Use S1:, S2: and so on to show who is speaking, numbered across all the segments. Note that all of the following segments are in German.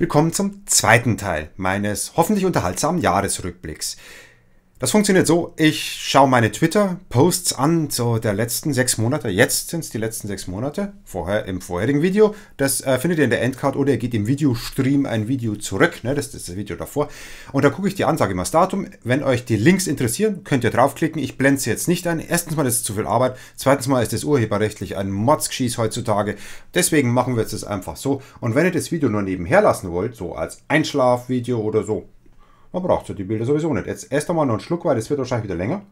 S1: Willkommen zum zweiten Teil meines hoffentlich unterhaltsamen Jahresrückblicks. Das funktioniert so, ich schaue meine Twitter-Posts an so der letzten sechs Monate. Jetzt sind es die letzten sechs Monate, vorher im vorherigen Video. Das äh, findet ihr in der Endcard oder ihr geht im Videostream ein Video zurück, ne? das ist das Video davor. Und da gucke ich die Ansage immer das Datum. Wenn euch die Links interessieren, könnt ihr draufklicken. Ich blende sie jetzt nicht ein. Erstens mal ist es zu viel Arbeit, zweitens mal ist es urheberrechtlich ein Motzgeschieß heutzutage. Deswegen machen wir jetzt das einfach so. Und wenn ihr das Video nur nebenher lassen wollt, so als Einschlafvideo oder so, man braucht ja die Bilder sowieso nicht. Jetzt erst einmal noch einen Schluck, weil das wird wahrscheinlich wieder länger.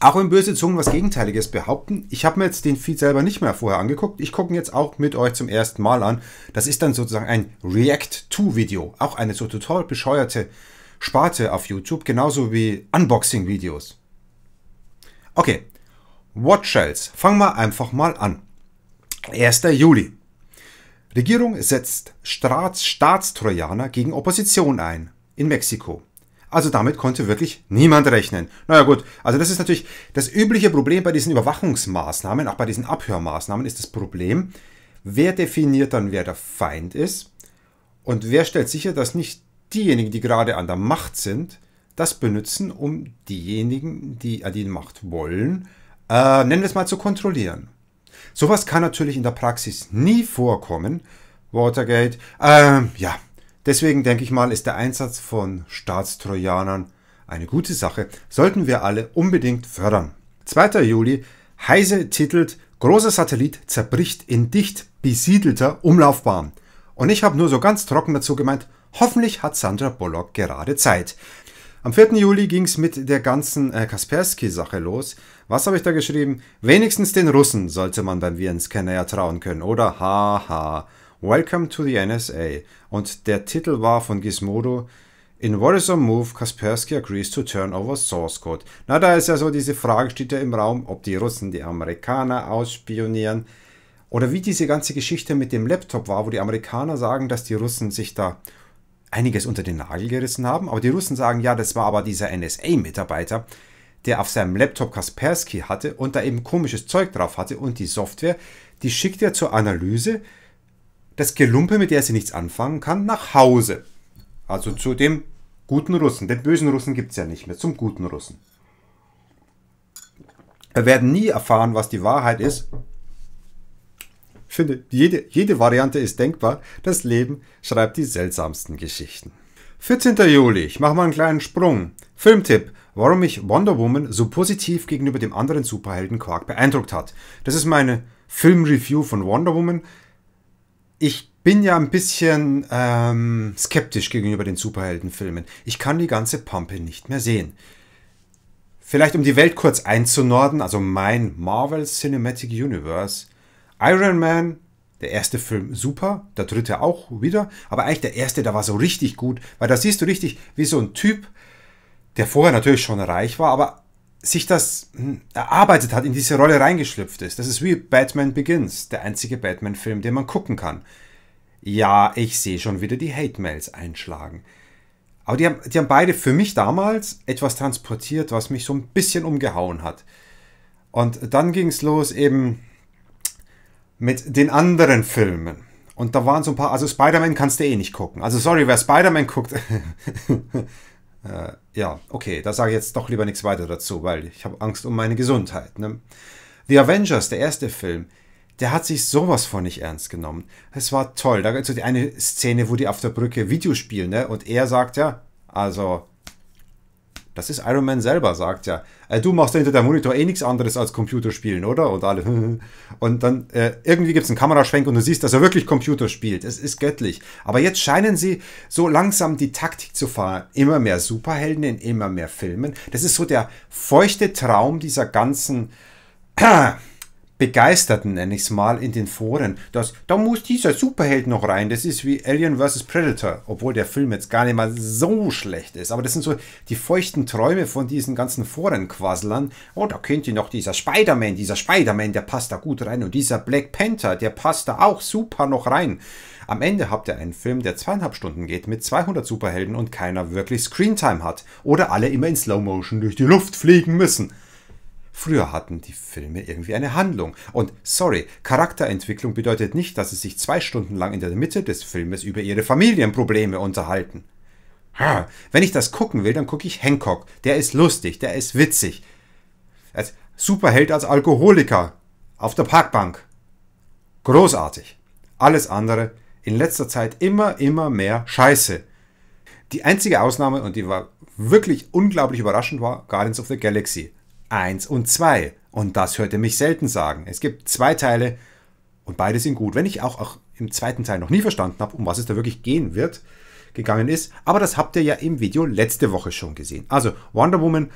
S1: Auch wenn böse Zungen was Gegenteiliges behaupten, ich habe mir jetzt den Feed selber nicht mehr vorher angeguckt. Ich gucke ihn jetzt auch mit euch zum ersten Mal an. Das ist dann sozusagen ein React-to-Video. Auch eine so total bescheuerte Sparte auf YouTube, genauso wie Unboxing-Videos. Okay, Watch Shells. Fangen wir einfach mal an. 1. Juli. Regierung setzt Staats Staatstrojaner gegen Opposition ein in Mexiko. Also damit konnte wirklich niemand rechnen. Naja gut, also das ist natürlich das übliche Problem bei diesen Überwachungsmaßnahmen, auch bei diesen Abhörmaßnahmen ist das Problem, wer definiert dann, wer der Feind ist und wer stellt sicher, dass nicht diejenigen, die gerade an der Macht sind, das benutzen, um diejenigen, die an äh, die Macht wollen, äh, nennen wir es mal, zu kontrollieren. Sowas kann natürlich in der Praxis nie vorkommen. Watergate. Ähm, ja, deswegen denke ich mal, ist der Einsatz von Staatstrojanern eine gute Sache. Sollten wir alle unbedingt fördern. 2. Juli. Heise titelt Großer Satellit zerbricht in dicht besiedelter Umlaufbahn. Und ich habe nur so ganz trocken dazu gemeint, hoffentlich hat Sandra Bullock gerade Zeit. Am 4. Juli ging es mit der ganzen äh, Kaspersky-Sache los. Was habe ich da geschrieben? Wenigstens den Russen sollte man beim Virenscanner ja trauen können, oder? Haha. Welcome to the NSA. Und der Titel war von Gizmodo In worrisome move, Kaspersky agrees to turn over source code. Na, da ist ja so diese Frage, steht ja im Raum, ob die Russen die Amerikaner ausspionieren. Oder wie diese ganze Geschichte mit dem Laptop war, wo die Amerikaner sagen, dass die Russen sich da einiges unter den Nagel gerissen haben. Aber die Russen sagen, ja, das war aber dieser NSA-Mitarbeiter, der auf seinem Laptop Kaspersky hatte und da eben komisches Zeug drauf hatte und die Software, die schickt er zur Analyse, das Gelumpe, mit der sie nichts anfangen kann, nach Hause. Also zu dem guten Russen. Den bösen Russen gibt es ja nicht mehr, zum guten Russen. Wir werden nie erfahren, was die Wahrheit ist, ich finde, jede, jede Variante ist denkbar. Das Leben schreibt die seltsamsten Geschichten. 14. Juli, ich mache mal einen kleinen Sprung. Filmtipp, warum mich Wonder Woman so positiv gegenüber dem anderen Superhelden Quark beeindruckt hat. Das ist meine Filmreview von Wonder Woman. Ich bin ja ein bisschen ähm, skeptisch gegenüber den Superheldenfilmen. Ich kann die ganze Pampe nicht mehr sehen. Vielleicht um die Welt kurz einzunorden, also mein Marvel Cinematic Universe Iron Man, der erste Film super, der dritte auch wieder, aber eigentlich der erste, der war so richtig gut, weil da siehst du richtig, wie so ein Typ, der vorher natürlich schon reich war, aber sich das hm, erarbeitet hat, in diese Rolle reingeschlüpft ist. Das ist wie Batman Begins, der einzige Batman-Film, den man gucken kann. Ja, ich sehe schon wieder die Hate-Mails einschlagen. Aber die haben, die haben beide für mich damals etwas transportiert, was mich so ein bisschen umgehauen hat. Und dann ging es los eben mit den anderen Filmen. Und da waren so ein paar, also Spider-Man kannst du eh nicht gucken. Also sorry, wer Spider-Man guckt. äh, ja, okay, da sage ich jetzt doch lieber nichts weiter dazu, weil ich habe Angst um meine Gesundheit. Ne? The Avengers, der erste Film, der hat sich sowas von nicht ernst genommen. Es war toll. Da gibt es so die eine Szene, wo die auf der Brücke Videospielen, ne? Und er sagt ja, also das ist Iron Man selber, sagt ja. Äh, du machst ja hinter der Monitor eh nichts anderes als Computerspielen, oder? Und alle. und dann äh, irgendwie gibt es einen Kameraschwenk und du siehst, dass er wirklich Computer spielt. Es ist göttlich. Aber jetzt scheinen sie so langsam die Taktik zu fahren. Immer mehr Superhelden in immer mehr Filmen. Das ist so der feuchte Traum dieser ganzen. Begeisterten, nenne ich es mal, in den Foren, dass da muss dieser Superheld noch rein. Das ist wie Alien vs. Predator, obwohl der Film jetzt gar nicht mal so schlecht ist. Aber das sind so die feuchten Träume von diesen ganzen Forenquasslern. Oh, da könnte noch dieser Spider-Man, dieser Spider-Man, der passt da gut rein. Und dieser Black Panther, der passt da auch super noch rein. Am Ende habt ihr einen Film, der zweieinhalb Stunden geht mit 200 Superhelden und keiner wirklich Screentime hat. Oder alle immer in Slow Motion durch die Luft fliegen müssen. Früher hatten die Filme irgendwie eine Handlung. Und sorry, Charakterentwicklung bedeutet nicht, dass sie sich zwei Stunden lang in der Mitte des Filmes über ihre Familienprobleme unterhalten. Ha, wenn ich das gucken will, dann gucke ich Hancock. Der ist lustig, der ist witzig. Als Superheld als Alkoholiker. Auf der Parkbank. Großartig. Alles andere in letzter Zeit immer, immer mehr Scheiße. Die einzige Ausnahme, und die war wirklich unglaublich überraschend, war Guardians of the Galaxy. 1 und 2. Und das hört ihr mich selten sagen. Es gibt zwei Teile und beide sind gut. Wenn ich auch, auch im zweiten Teil noch nie verstanden habe, um was es da wirklich gehen wird, gegangen ist. Aber das habt ihr ja im Video letzte Woche schon gesehen. Also Wonder Woman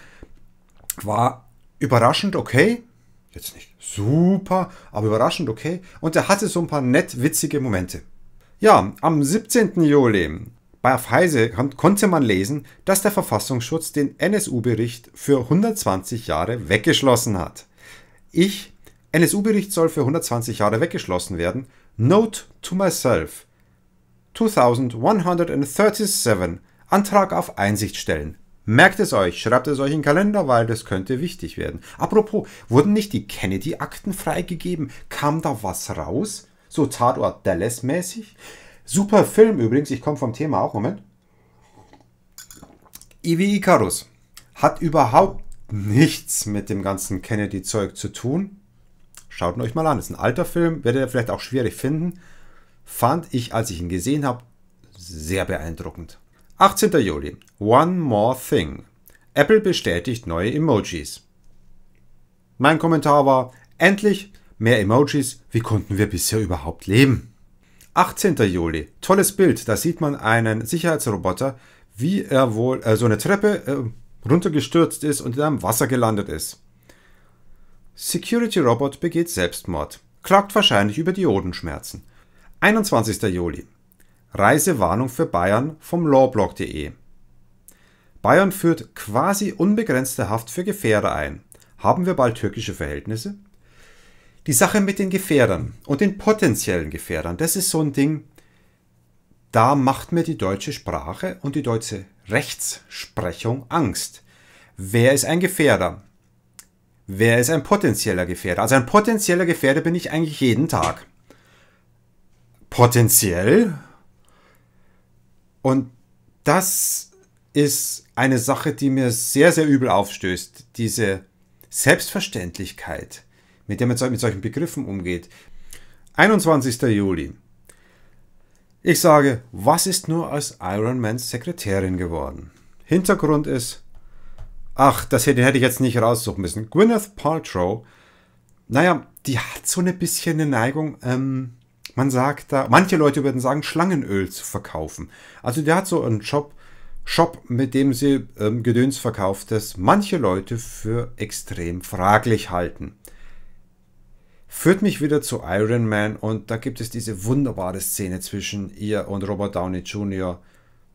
S1: war überraschend okay. Jetzt nicht super, aber überraschend okay. Und er hatte so ein paar nett witzige Momente. Ja, am 17. Juli auf Heise konnte man lesen, dass der Verfassungsschutz den NSU-Bericht für 120 Jahre weggeschlossen hat. Ich, NSU-Bericht soll für 120 Jahre weggeschlossen werden. Note to myself. 2137. Antrag auf Einsicht stellen. Merkt es euch, schreibt es euch in den Kalender, weil das könnte wichtig werden. Apropos, wurden nicht die Kennedy-Akten freigegeben? Kam da was raus? So Tatort Dallas-mäßig? Super Film übrigens, ich komme vom Thema auch, Moment. Ivi Icarus hat überhaupt nichts mit dem ganzen Kennedy-Zeug zu tun. Schaut ihn euch mal an, ist ein alter Film, werdet ihr vielleicht auch schwierig finden. Fand ich, als ich ihn gesehen habe, sehr beeindruckend. 18. Juli. One More Thing. Apple bestätigt neue Emojis. Mein Kommentar war, endlich mehr Emojis, wie konnten wir bisher überhaupt leben? 18. Juli. Tolles Bild. Da sieht man einen Sicherheitsroboter, wie er wohl äh, so eine Treppe äh, runtergestürzt ist und in einem Wasser gelandet ist. Security Robot begeht Selbstmord. Klagt wahrscheinlich über Diodenschmerzen. 21. Juli. Reisewarnung für Bayern vom lawblog.de. Bayern führt quasi unbegrenzte Haft für Gefährder ein. Haben wir bald türkische Verhältnisse? Die Sache mit den Gefährdern und den potenziellen Gefährdern, das ist so ein Ding, da macht mir die deutsche Sprache und die deutsche Rechtsprechung Angst. Wer ist ein Gefährder? Wer ist ein potenzieller Gefährder? Also ein potenzieller Gefährder bin ich eigentlich jeden Tag. Potenziell? Und das ist eine Sache, die mir sehr, sehr übel aufstößt. Diese Selbstverständlichkeit mit der man mit solchen Begriffen umgeht. 21. Juli. Ich sage, was ist nur als Ironmans Sekretärin geworden? Hintergrund ist, ach, das hätte, hätte ich jetzt nicht raussuchen müssen. Gwyneth Paltrow, naja, die hat so ein bisschen eine Neigung, ähm, man sagt da, manche Leute würden sagen, Schlangenöl zu verkaufen. Also die hat so einen Job, Shop, mit dem sie ähm, Gedöns verkauft, das manche Leute für extrem fraglich halten führt mich wieder zu Iron Man und da gibt es diese wunderbare Szene zwischen ihr und Robert Downey Jr.,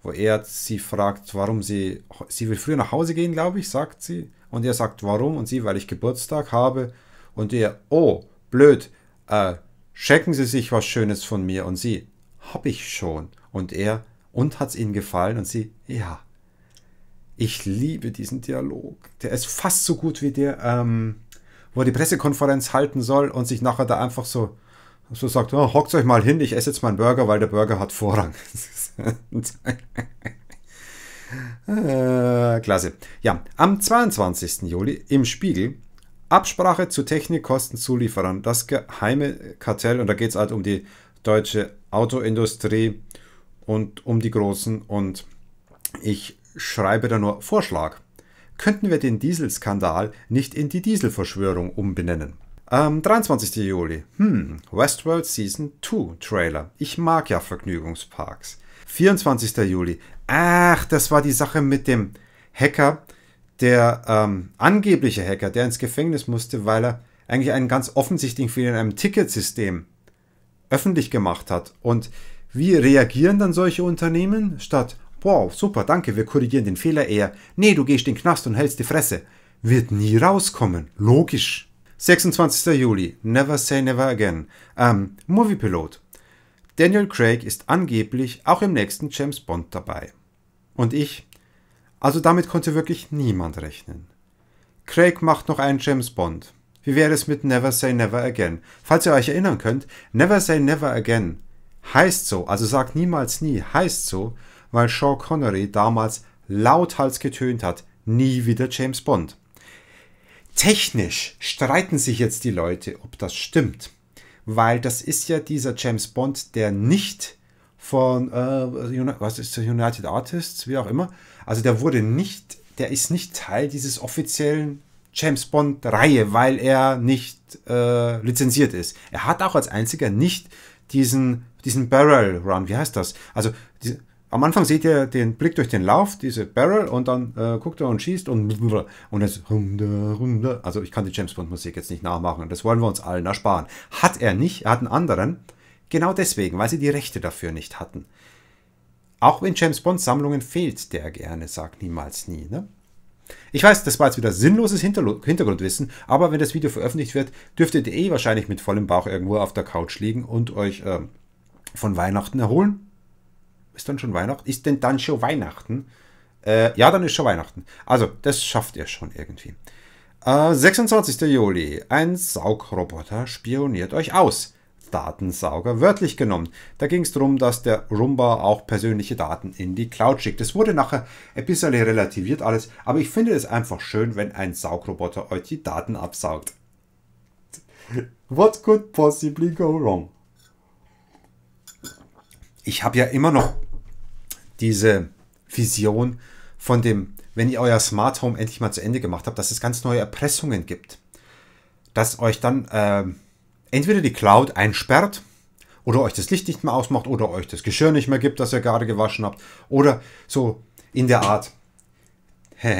S1: wo er sie fragt, warum sie, sie will früher nach Hause gehen, glaube ich, sagt sie. Und er sagt, warum? Und sie, weil ich Geburtstag habe. Und er, oh, blöd, äh, schenken Sie sich was Schönes von mir. Und sie, hab ich schon. Und er, und hat's Ihnen gefallen? Und sie, ja. Ich liebe diesen Dialog. Der ist fast so gut wie der, ähm, wo er die Pressekonferenz halten soll und sich nachher da einfach so, so sagt, oh, hockt euch mal hin, ich esse jetzt meinen Burger, weil der Burger hat Vorrang. Äh, klasse. Ja, am 22. Juli im Spiegel Absprache zu Technikkostenzulieferern, das geheime Kartell, und da geht es halt um die deutsche Autoindustrie und um die Großen. Und ich schreibe da nur Vorschlag könnten wir den Dieselskandal nicht in die Dieselverschwörung umbenennen. Am 23. Juli. Hm, Westworld Season 2 Trailer. Ich mag ja Vergnügungsparks. 24. Juli. Ach, das war die Sache mit dem Hacker, der ähm, angebliche Hacker, der ins Gefängnis musste, weil er eigentlich einen ganz offensichtlichen Fehler in einem Ticketsystem öffentlich gemacht hat. Und wie reagieren dann solche Unternehmen? Statt, Wow, super, danke, wir korrigieren den Fehler eher. Nee, du gehst in den Knast und hältst die Fresse. Wird nie rauskommen. Logisch. 26. Juli. Never say never again. Ähm, Moviepilot. Daniel Craig ist angeblich auch im nächsten James Bond dabei. Und ich? Also damit konnte wirklich niemand rechnen. Craig macht noch einen James Bond. Wie wäre es mit Never Say Never Again? Falls ihr euch erinnern könnt, Never Say Never Again heißt so, also sagt niemals nie, heißt so, weil Sean Connery damals lauthals getönt hat, nie wieder James Bond. Technisch streiten sich jetzt die Leute, ob das stimmt, weil das ist ja dieser James Bond, der nicht von äh, was ist der United Artists, wie auch immer. Also der wurde nicht, der ist nicht Teil dieses offiziellen James Bond Reihe, weil er nicht äh, lizenziert ist. Er hat auch als einziger nicht diesen diesen Barrel Run, wie heißt das? Also diese, am Anfang seht ihr den Blick durch den Lauf, diese Barrel, und dann äh, guckt er und schießt und, und es. Also, ich kann die James Bond-Musik jetzt nicht nachmachen. Das wollen wir uns allen ersparen. Hat er nicht, er hat einen anderen. Genau deswegen, weil sie die Rechte dafür nicht hatten. Auch in James Bond Sammlungen fehlt der gerne, sagt niemals nie. Ne? Ich weiß, das war jetzt wieder sinnloses Hintergrundwissen, aber wenn das Video veröffentlicht wird, dürftet ihr eh wahrscheinlich mit vollem Bauch irgendwo auf der Couch liegen und euch äh, von Weihnachten erholen ist dann schon Weihnachten? Ist denn dann schon Weihnachten? Äh, ja, dann ist schon Weihnachten. Also, das schafft ihr schon irgendwie. Äh, 26. Juli. Ein Saugroboter spioniert euch aus. Datensauger wörtlich genommen. Da ging es darum, dass der Rumba auch persönliche Daten in die Cloud schickt. Das wurde nachher ein bisschen relativiert alles, aber ich finde es einfach schön, wenn ein Saugroboter euch die Daten absaugt. What could possibly go wrong? ich habe ja immer noch diese Vision von dem, wenn ihr euer Smart Home endlich mal zu Ende gemacht habt, dass es ganz neue Erpressungen gibt. Dass euch dann äh, entweder die Cloud einsperrt oder euch das Licht nicht mehr ausmacht oder euch das Geschirr nicht mehr gibt, das ihr gerade gewaschen habt. Oder so in der Art.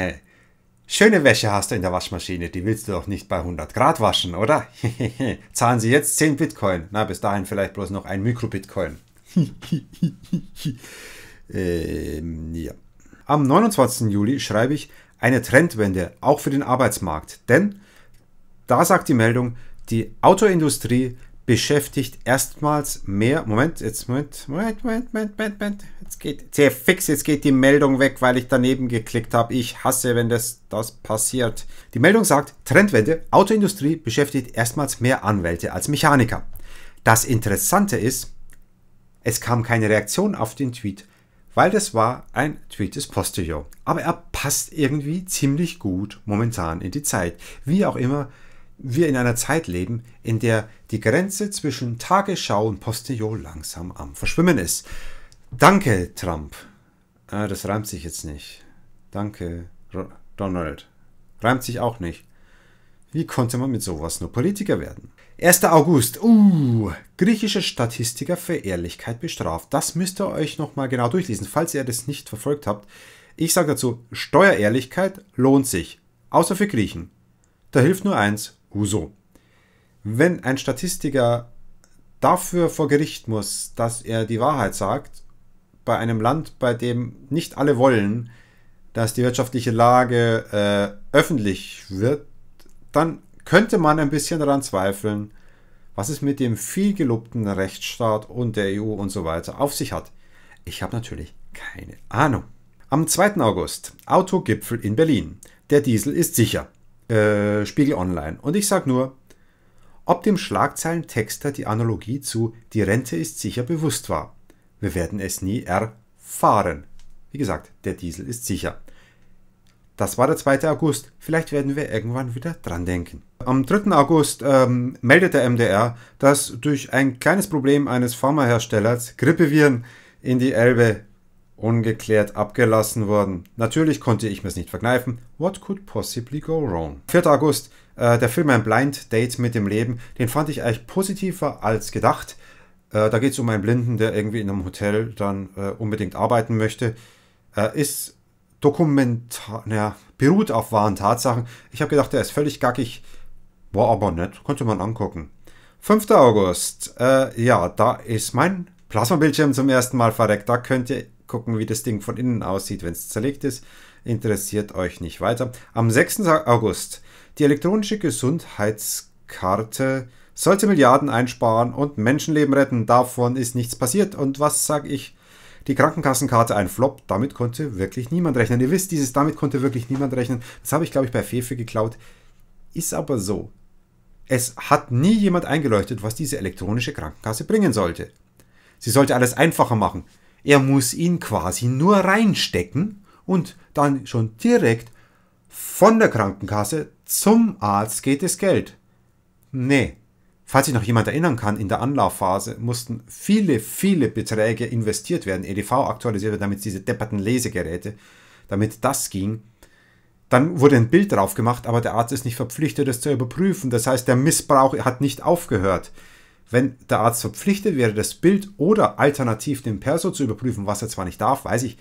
S1: Schöne Wäsche hast du in der Waschmaschine, die willst du doch nicht bei 100 Grad waschen, oder? Zahlen sie jetzt 10 Bitcoin. Na, bis dahin vielleicht bloß noch ein Mikrobitcoin. ähm, ja. Am 29. Juli schreibe ich eine Trendwende auch für den Arbeitsmarkt, denn da sagt die Meldung, die Autoindustrie beschäftigt erstmals mehr. Moment, jetzt, Moment, Moment, Moment, Moment, Moment, Moment. Jetzt geht, sehr fix, jetzt geht die Meldung weg, weil ich daneben geklickt habe. Ich hasse, wenn das, das passiert. Die Meldung sagt: Trendwende, Autoindustrie beschäftigt erstmals mehr Anwälte als Mechaniker. Das Interessante ist, es kam keine Reaktion auf den Tweet, weil das war ein Tweet des Postillon. Aber er passt irgendwie ziemlich gut momentan in die Zeit. Wie auch immer, wir in einer Zeit leben, in der die Grenze zwischen Tagesschau und Postillon langsam am Verschwimmen ist. Danke, Trump. Ah, das reimt sich jetzt nicht. Danke, Donald. Reimt sich auch nicht. Wie konnte man mit sowas nur Politiker werden? 1. August. Uh, griechische Statistiker für Ehrlichkeit bestraft. Das müsst ihr euch nochmal genau durchlesen, falls ihr das nicht verfolgt habt. Ich sage dazu, Steuerehrlichkeit lohnt sich. Außer für Griechen. Da hilft nur eins, Huso. Wenn ein Statistiker dafür vor Gericht muss, dass er die Wahrheit sagt, bei einem Land, bei dem nicht alle wollen, dass die wirtschaftliche Lage äh, öffentlich wird, dann könnte man ein bisschen daran zweifeln, was es mit dem viel gelobten Rechtsstaat und der EU und so weiter auf sich hat. Ich habe natürlich keine Ahnung. Am 2. August, Autogipfel in Berlin. Der Diesel ist sicher. Äh, Spiegel Online. Und ich sage nur, ob dem Schlagzeilentexter die Analogie zu Die Rente ist sicher bewusst war. Wir werden es nie erfahren. Wie gesagt, der Diesel ist sicher. Das war der 2. August. Vielleicht werden wir irgendwann wieder dran denken. Am 3. August ähm, meldet der MDR, dass durch ein kleines Problem eines Pharmaherstellers Grippeviren in die Elbe ungeklärt abgelassen wurden. Natürlich konnte ich mir es nicht verkneifen. What could possibly go wrong? 4. August, äh, der Film Ein Blind Date mit dem Leben, den fand ich eigentlich positiver als gedacht. Äh, da geht es um einen Blinden, der irgendwie in einem Hotel dann äh, unbedingt arbeiten möchte. Äh, ist Dokumentar, naja, beruht auf wahren Tatsachen. Ich habe gedacht, der ist völlig gackig. War aber nett, konnte man angucken. 5. August, äh, ja, da ist mein Plasmabildschirm zum ersten Mal verreckt. Da könnt ihr gucken, wie das Ding von innen aussieht, wenn es zerlegt ist. Interessiert euch nicht weiter. Am 6. August, die elektronische Gesundheitskarte sollte Milliarden einsparen und Menschenleben retten. Davon ist nichts passiert. Und was sage ich? die Krankenkassenkarte ein Flop. Damit konnte wirklich niemand rechnen. Ihr wisst, dieses damit konnte wirklich niemand rechnen. Das habe ich, glaube ich, bei Fefe geklaut. Ist aber so. Es hat nie jemand eingeleuchtet, was diese elektronische Krankenkasse bringen sollte. Sie sollte alles einfacher machen. Er muss ihn quasi nur reinstecken und dann schon direkt von der Krankenkasse zum Arzt geht das Geld. Nee, Falls sich noch jemand erinnern kann, in der Anlaufphase mussten viele, viele Beträge investiert werden, EDV aktualisiert werden, damit diese depperten Lesegeräte, damit das ging. Dann wurde ein Bild drauf gemacht, aber der Arzt ist nicht verpflichtet, das zu überprüfen. Das heißt, der Missbrauch hat nicht aufgehört. Wenn der Arzt verpflichtet wäre, das Bild oder alternativ den Perso zu überprüfen, was er zwar nicht darf, weiß ich,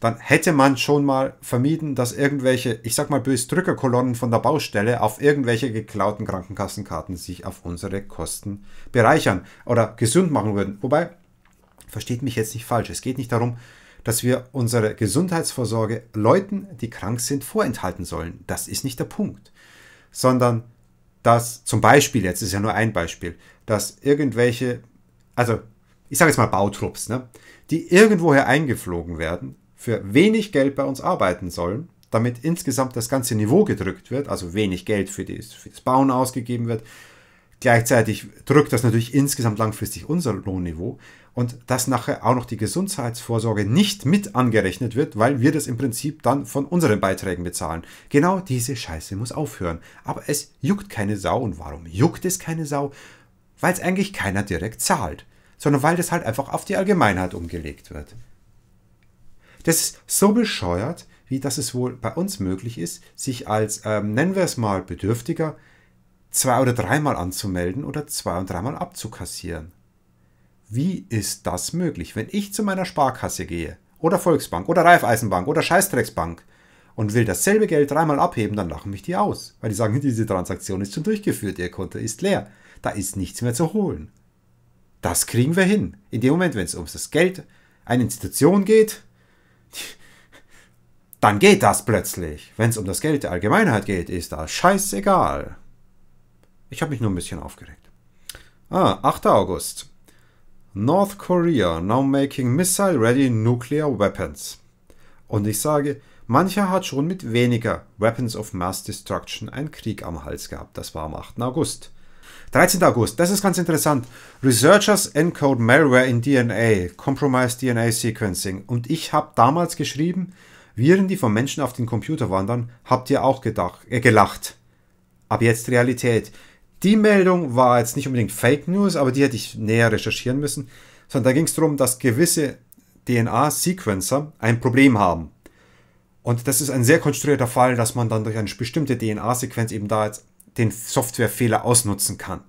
S1: dann hätte man schon mal vermieden, dass irgendwelche, ich sag mal bös, Drückerkolonnen von der Baustelle auf irgendwelche geklauten Krankenkassenkarten sich auf unsere Kosten bereichern oder gesund machen würden. Wobei, versteht mich jetzt nicht falsch, es geht nicht darum, dass wir unsere Gesundheitsvorsorge Leuten, die krank sind, vorenthalten sollen. Das ist nicht der Punkt, sondern dass zum Beispiel, jetzt ist ja nur ein Beispiel, dass irgendwelche, also ich sage jetzt mal Bautrupps, ne, die irgendwoher eingeflogen werden, für wenig Geld bei uns arbeiten sollen, damit insgesamt das ganze Niveau gedrückt wird, also wenig Geld für, die, für das Bauen ausgegeben wird. Gleichzeitig drückt das natürlich insgesamt langfristig unser Lohnniveau und dass nachher auch noch die Gesundheitsvorsorge nicht mit angerechnet wird, weil wir das im Prinzip dann von unseren Beiträgen bezahlen. Genau diese Scheiße muss aufhören. Aber es juckt keine Sau. Und warum juckt es keine Sau? Weil es eigentlich keiner direkt zahlt, sondern weil das halt einfach auf die Allgemeinheit umgelegt wird. Das ist so bescheuert, wie dass es wohl bei uns möglich ist, sich als, ähm, nennen wir es mal, Bedürftiger zwei oder dreimal anzumelden oder zwei und dreimal abzukassieren. Wie ist das möglich? Wenn ich zu meiner Sparkasse gehe oder Volksbank oder Raiffeisenbank oder Scheißdrecksbank und will dasselbe Geld dreimal abheben, dann lachen mich die aus, weil die sagen, diese Transaktion ist schon durchgeführt, ihr Konto ist leer, da ist nichts mehr zu holen. Das kriegen wir hin. In dem Moment, wenn es um das Geld einer Institution geht, dann geht das plötzlich. Wenn es um das Geld der Allgemeinheit geht, ist das scheißegal. Ich habe mich nur ein bisschen aufgeregt. Ah, 8. August. North Korea now making missile-ready nuclear weapons. Und ich sage, mancher hat schon mit weniger Weapons of Mass Destruction einen Krieg am Hals gehabt. Das war am 8. August. 13. August, das ist ganz interessant. Researchers encode malware in DNA, compromised DNA sequencing. Und ich habe damals geschrieben, Viren, die von Menschen auf den Computer wandern, habt ihr auch gedacht, äh, gelacht. Ab jetzt Realität. Die Meldung war jetzt nicht unbedingt Fake News, aber die hätte ich näher recherchieren müssen, sondern da ging es darum, dass gewisse DNA-Sequencer ein Problem haben. Und das ist ein sehr konstruierter Fall, dass man dann durch eine bestimmte DNA-Sequenz eben da jetzt den Softwarefehler ausnutzen kann.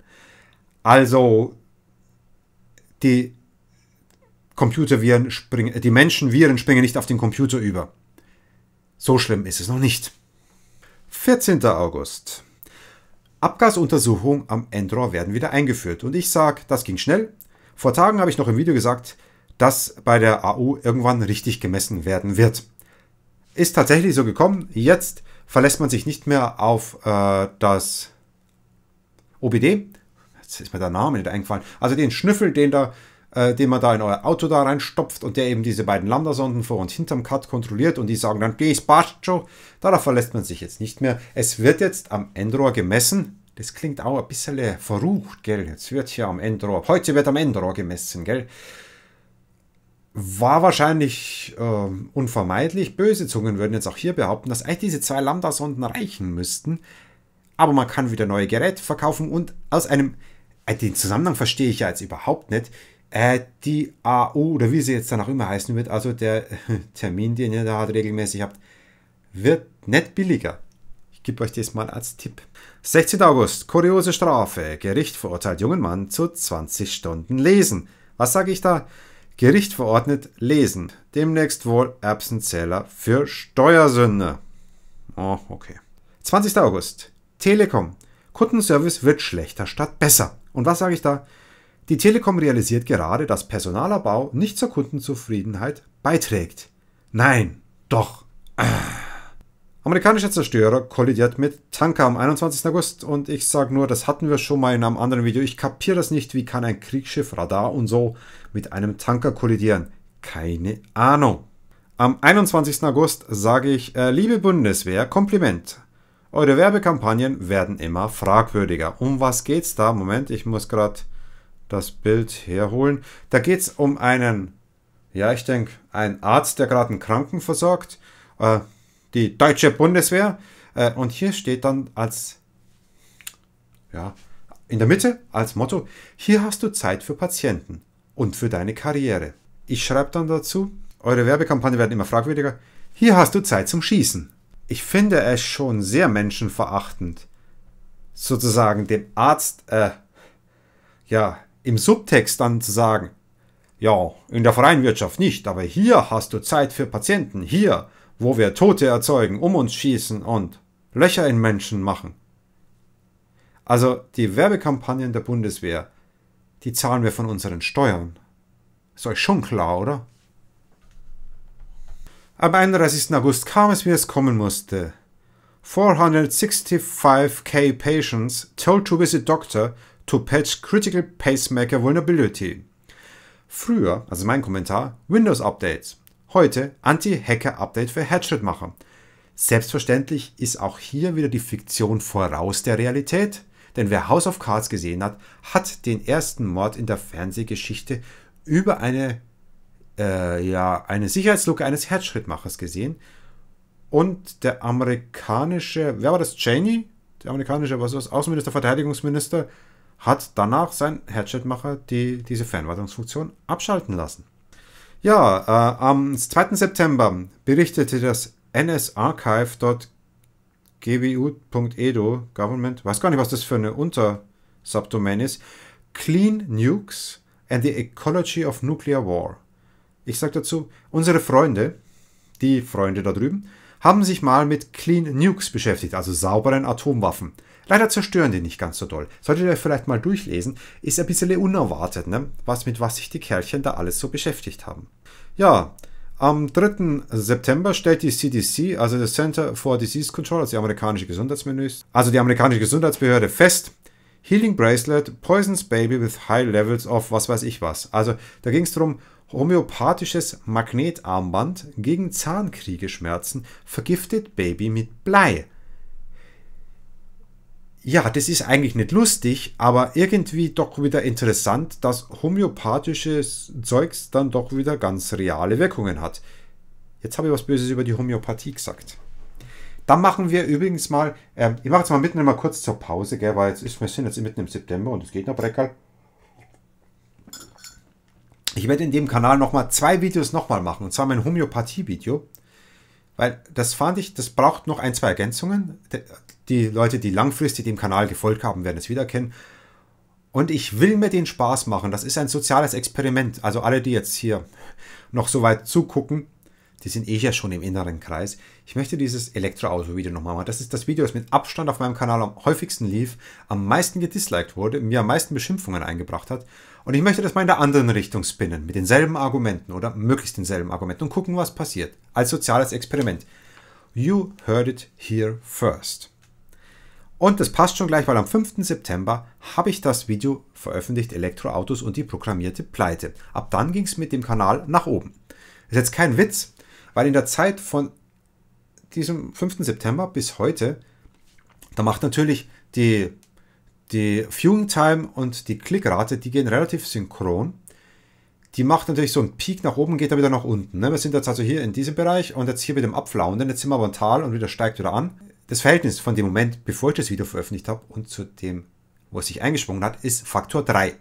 S1: Also die Computerviren springen, die Menschenviren springen nicht auf den Computer über. So schlimm ist es noch nicht. 14. August. Abgasuntersuchungen am Endrohr werden wieder eingeführt. Und ich sage, das ging schnell. Vor Tagen habe ich noch im Video gesagt, dass bei der AU irgendwann richtig gemessen werden wird. Ist tatsächlich so gekommen. Jetzt verlässt man sich nicht mehr auf äh, das OBD. Jetzt ist mir der Name nicht eingefallen. Also den Schnüffel, den da äh, den man da in euer Auto da reinstopft und der eben diese beiden Lambda-Sonden vor und hinterm Cut kontrolliert und die sagen dann, geh's, passt schon. Darauf verlässt man sich jetzt nicht mehr. Es wird jetzt am Endrohr gemessen. Das klingt auch ein bisschen verrucht, gell? Jetzt wird hier am Endrohr, heute wird am Endrohr gemessen, gell? war wahrscheinlich äh, unvermeidlich. Böse Zungen würden jetzt auch hier behaupten, dass eigentlich diese zwei Lambda-Sonden reichen müssten. Aber man kann wieder neue Geräte verkaufen und aus einem, äh, den Zusammenhang verstehe ich ja jetzt überhaupt nicht, äh, die AU, oder wie sie jetzt dann auch immer heißen wird, also der Termin, den ihr da halt regelmäßig habt, wird nicht billiger. Ich gebe euch das mal als Tipp. 16. August, kuriose Strafe. Gericht verurteilt jungen Mann zu 20 Stunden Lesen. Was sage ich da? Gericht verordnet Lesen. Demnächst wohl Erbsenzähler für Steuersünde. Oh, okay. 20. August, Telekom. Kundenservice wird schlechter statt besser. Und was sage ich da? Die Telekom realisiert gerade, dass Personalabbau nicht zur Kundenzufriedenheit beiträgt. Nein, doch. Ah. Amerikanischer Zerstörer kollidiert mit Tanker am 21. August und ich sage nur, das hatten wir schon mal in einem anderen Video. Ich kapiere das nicht, wie kann ein Kriegsschiff, Radar und so mit einem Tanker kollidieren? Keine Ahnung. Am 21. August sage ich, äh, liebe Bundeswehr, Kompliment. Eure Werbekampagnen werden immer fragwürdiger. Um was geht's da? Moment, ich muss gerade das Bild herholen. Da geht es um einen, ja, ich denke, einen Arzt, der gerade einen Kranken versorgt, äh, die deutsche Bundeswehr. Äh, und hier steht dann als, ja, in der Mitte als Motto, hier hast du Zeit für Patienten und für deine Karriere. Ich schreibe dann dazu, eure Werbekampagne werden immer fragwürdiger. Hier hast du Zeit zum Schießen. Ich finde es schon sehr menschenverachtend, sozusagen dem Arzt, äh, ja, im Subtext dann zu sagen, ja, in der freien Wirtschaft nicht, aber hier hast du Zeit für Patienten, hier, wo wir Tote erzeugen, um uns schießen und Löcher in Menschen machen. Also die Werbekampagnen der Bundeswehr, die zahlen wir von unseren Steuern. Ist euch schon klar, oder? Am 31. August kam es, wie es kommen musste. 465k patients told to visit doctor to patch critical pacemaker vulnerability. Früher, also mein Kommentar, Windows Updates. Heute Anti-Hacker-Update für Headshot-Macher. Selbstverständlich ist auch hier wieder die Fiktion voraus der Realität, denn wer House of Cards gesehen hat, hat den ersten Mord in der Fernsehgeschichte über eine, äh, ja, eine Sicherheitslücke eines Herzschrittmachers gesehen. Und der amerikanische, wer war das? Cheney? Der amerikanische, was war das? Außenminister, Verteidigungsminister, hat danach sein Headshot-Macher die, diese Fernwartungsfunktion abschalten lassen. Ja, äh, am 2. September berichtete das NS e Government, weiß gar nicht, was das für eine Untersubdomain ist, Clean Nukes and the Ecology of Nuclear War. Ich sage dazu, unsere Freunde, die Freunde da drüben, haben sich mal mit Clean Nukes beschäftigt, also sauberen Atomwaffen. Leider zerstören die nicht ganz so doll. Solltet ihr vielleicht mal durchlesen, ist ein bisschen unerwartet, ne? was mit was sich die Kerlchen da alles so beschäftigt haben. Ja, am 3. September stellt die CDC, also das Center for Disease Control, also die amerikanische Gesundheitsministerin, also die amerikanische Gesundheitsbehörde fest, Healing Bracelet poisons baby with high levels of was weiß ich was. Also da ging es darum, homöopathisches Magnetarmband gegen Zahnkriegeschmerzen vergiftet Baby mit Blei ja, das ist eigentlich nicht lustig, aber irgendwie doch wieder interessant, dass homöopathisches Zeugs dann doch wieder ganz reale Wirkungen hat. Jetzt habe ich was Böses über die Homöopathie gesagt. Dann machen wir übrigens mal, äh, ich mache jetzt mal mitten mal kurz zur Pause, gell, weil jetzt ist, wir sind jetzt mitten im September und es geht noch Breckerl. Ich werde in dem Kanal nochmal zwei Videos nochmal machen, und zwar mein Homöopathie-Video weil das fand ich, das braucht noch ein, zwei Ergänzungen. Die Leute, die langfristig dem Kanal gefolgt haben, werden es wieder Und ich will mir den Spaß machen. Das ist ein soziales Experiment. Also alle, die jetzt hier noch so weit zugucken, die sind eh ja schon im inneren Kreis. Ich möchte dieses Elektroauto-Video nochmal machen. Das ist das Video, das mit Abstand auf meinem Kanal am häufigsten lief, am meisten gedisliked wurde, mir am meisten Beschimpfungen eingebracht hat. Und ich möchte das mal in der anderen Richtung spinnen, mit denselben Argumenten oder möglichst denselben Argumenten und gucken, was passiert. Als soziales Experiment. You heard it here first. Und das passt schon gleich, weil am 5. September habe ich das Video veröffentlicht, Elektroautos und die programmierte Pleite. Ab dann ging es mit dem Kanal nach oben. Ist jetzt kein Witz, weil in der Zeit von diesem 5. September bis heute, da macht natürlich die die Viewing Time und die Klickrate, die gehen relativ synchron. Die macht natürlich so einen Peak nach oben, geht dann wieder nach unten. Ne? Wir sind jetzt also hier in diesem Bereich und jetzt hier wieder im Abflauenden. Jetzt sind wir aber im Tal und wieder steigt wieder an. Das Verhältnis von dem Moment, bevor ich das Video veröffentlicht habe und zu dem, wo es sich eingesprungen hat, ist Faktor 3.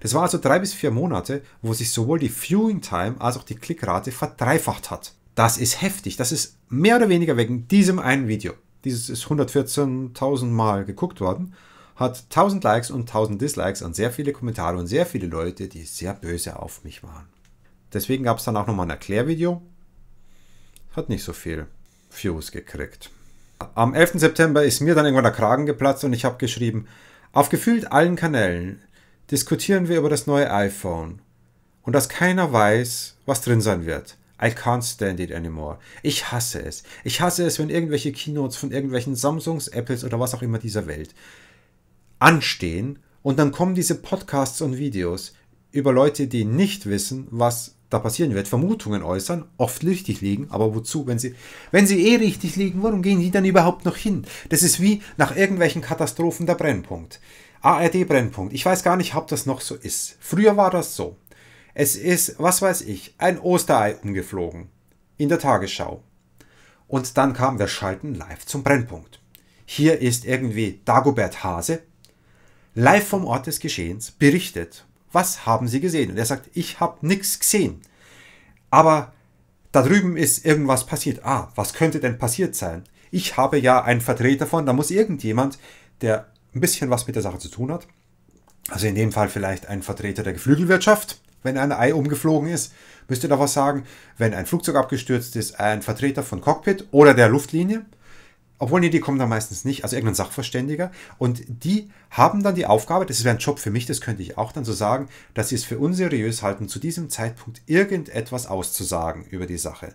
S1: Das war also drei bis vier Monate, wo sich sowohl die Viewing Time als auch die Klickrate verdreifacht hat. Das ist heftig. Das ist mehr oder weniger wegen diesem einen Video. Dieses ist 114.000 Mal geguckt worden hat 1000 Likes und 1000 Dislikes und sehr viele Kommentare und sehr viele Leute, die sehr böse auf mich waren. Deswegen gab es dann auch nochmal ein Erklärvideo. Hat nicht so viel Views gekriegt. Am 11. September ist mir dann irgendwann der Kragen geplatzt und ich habe geschrieben, auf gefühlt allen Kanälen diskutieren wir über das neue iPhone und dass keiner weiß, was drin sein wird. I can't stand it anymore. Ich hasse es. Ich hasse es, wenn irgendwelche Keynotes von irgendwelchen Samsungs, Apples oder was auch immer dieser Welt anstehen und dann kommen diese Podcasts und Videos über Leute, die nicht wissen, was da passieren wird, Vermutungen äußern, oft richtig liegen, aber wozu, wenn sie, wenn sie eh richtig liegen, warum gehen die dann überhaupt noch hin? Das ist wie nach irgendwelchen Katastrophen der Brennpunkt. ARD Brennpunkt. Ich weiß gar nicht, ob das noch so ist. Früher war das so. Es ist, was weiß ich, ein Osterei umgeflogen. In der Tagesschau. Und dann kam der schalten live zum Brennpunkt. Hier ist irgendwie Dagobert Hase, live vom Ort des Geschehens berichtet. Was haben Sie gesehen? Und er sagt, ich habe nichts gesehen. Aber da drüben ist irgendwas passiert. Ah, was könnte denn passiert sein? Ich habe ja einen Vertreter von, da muss irgendjemand, der ein bisschen was mit der Sache zu tun hat. Also in dem Fall vielleicht ein Vertreter der Geflügelwirtschaft, wenn ein Ei umgeflogen ist, müsste da was sagen. Wenn ein Flugzeug abgestürzt ist, ein Vertreter von Cockpit oder der Luftlinie. Obwohl, nee, die kommen da meistens nicht. Also irgendein Sachverständiger. Und die haben dann die Aufgabe, das wäre ein Job für mich, das könnte ich auch dann so sagen, dass sie es für unseriös halten, zu diesem Zeitpunkt irgendetwas auszusagen über die Sache.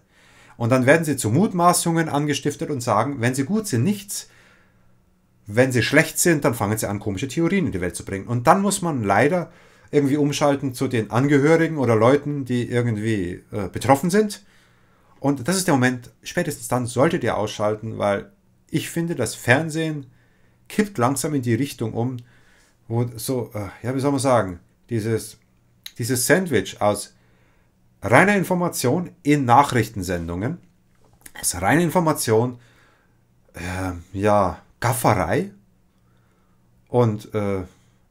S1: Und dann werden sie zu Mutmaßungen angestiftet und sagen, wenn sie gut sind, nichts. Wenn sie schlecht sind, dann fangen sie an, komische Theorien in die Welt zu bringen. Und dann muss man leider irgendwie umschalten zu den Angehörigen oder Leuten, die irgendwie äh, betroffen sind. Und das ist der Moment, spätestens dann solltet ihr ausschalten, weil ich finde, das Fernsehen kippt langsam in die Richtung um, wo so, äh, ja, wie soll man sagen, dieses, dieses Sandwich aus reiner Information in Nachrichtensendungen, aus reiner Information, äh, ja, Gafferei und äh,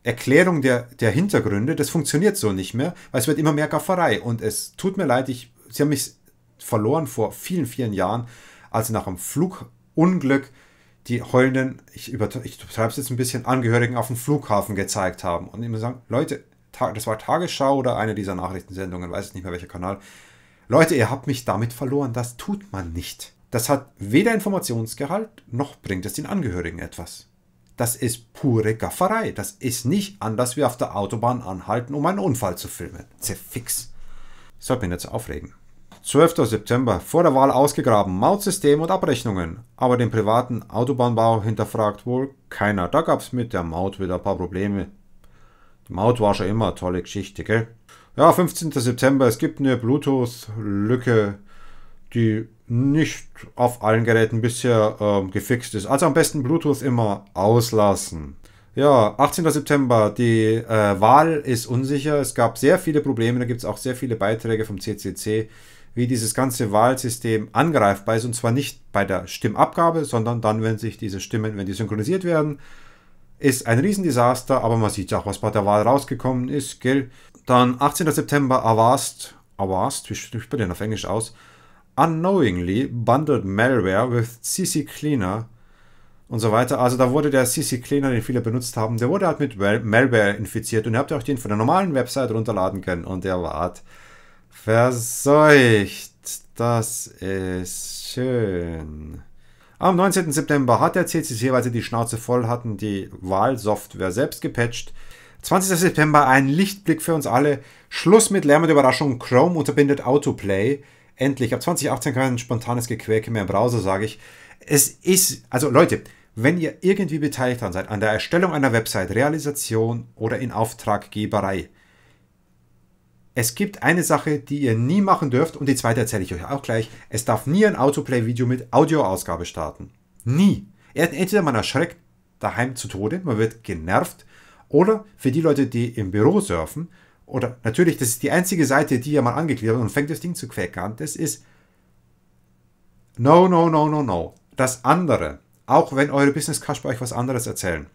S1: Erklärung der, der Hintergründe, das funktioniert so nicht mehr, weil es wird immer mehr Gafferei. Und es tut mir leid, ich, sie haben mich verloren vor vielen, vielen Jahren, als sie nach einem Flug, Unglück die heulenden, ich, über, ich übertreibe es jetzt ein bisschen, Angehörigen auf dem Flughafen gezeigt haben. Und immer sagen, Leute, das war Tagesschau oder eine dieser Nachrichtensendungen, weiß ich nicht mehr welcher Kanal. Leute, ihr habt mich damit verloren, das tut man nicht. Das hat weder Informationsgehalt, noch bringt es den Angehörigen etwas. Das ist pure Gafferei. Das ist nicht anders wie auf der Autobahn anhalten, um einen Unfall zu filmen. Zerfix. Sollte mich jetzt aufregen. 12. September vor der Wahl ausgegraben, Mautsystem und Abrechnungen. Aber den privaten Autobahnbau hinterfragt wohl keiner. Da gab es mit der Maut wieder ein paar Probleme. Die Maut war schon immer eine tolle Geschichte, gell? Ja, 15. September, es gibt eine Bluetooth-Lücke, die nicht auf allen Geräten bisher äh, gefixt ist. Also am besten Bluetooth immer auslassen. Ja, 18. September, die äh, Wahl ist unsicher. Es gab sehr viele Probleme, da gibt es auch sehr viele Beiträge vom CCC wie dieses ganze Wahlsystem angreifbar ist. Und zwar nicht bei der Stimmabgabe, sondern dann, wenn sich diese Stimmen, wenn die synchronisiert werden. Ist ein Riesendesaster, aber man sieht ja auch, was bei der Wahl rausgekommen ist, gell? Dann 18. September Avast, Avast, wie spricht man den auf Englisch aus? Unknowingly bundled malware with CC Cleaner und so weiter. Also da wurde der CC Cleaner, den viele benutzt haben, der wurde halt mit Malware infiziert und ihr habt ja auch den von der normalen Website runterladen können und der war halt Verseucht. Das ist schön. Am 19. September hat der CCC, weil sie die Schnauze voll hatten, die Wahlsoftware selbst gepatcht. 20. September ein Lichtblick für uns alle. Schluss mit Lärm und Überraschung. Chrome unterbindet Autoplay. Endlich. Ab 2018 kein spontanes Gequäke mehr im Browser, sage ich. Es ist, also Leute, wenn ihr irgendwie beteiligt dran seid, an der Erstellung einer Website, Realisation oder in Auftraggeberei, es gibt eine Sache, die ihr nie machen dürft und die zweite erzähle ich euch auch gleich. Es darf nie ein Autoplay-Video mit Audioausgabe starten. Nie. Entweder man erschreckt daheim zu Tode, man wird genervt, oder für die Leute, die im Büro surfen, oder natürlich, das ist die einzige Seite, die ihr mal angeklickt habt und fängt das Ding zu quäken an, das ist No, no, no, no, no. Das andere, auch wenn eure Business-Kasper euch was anderes erzählen.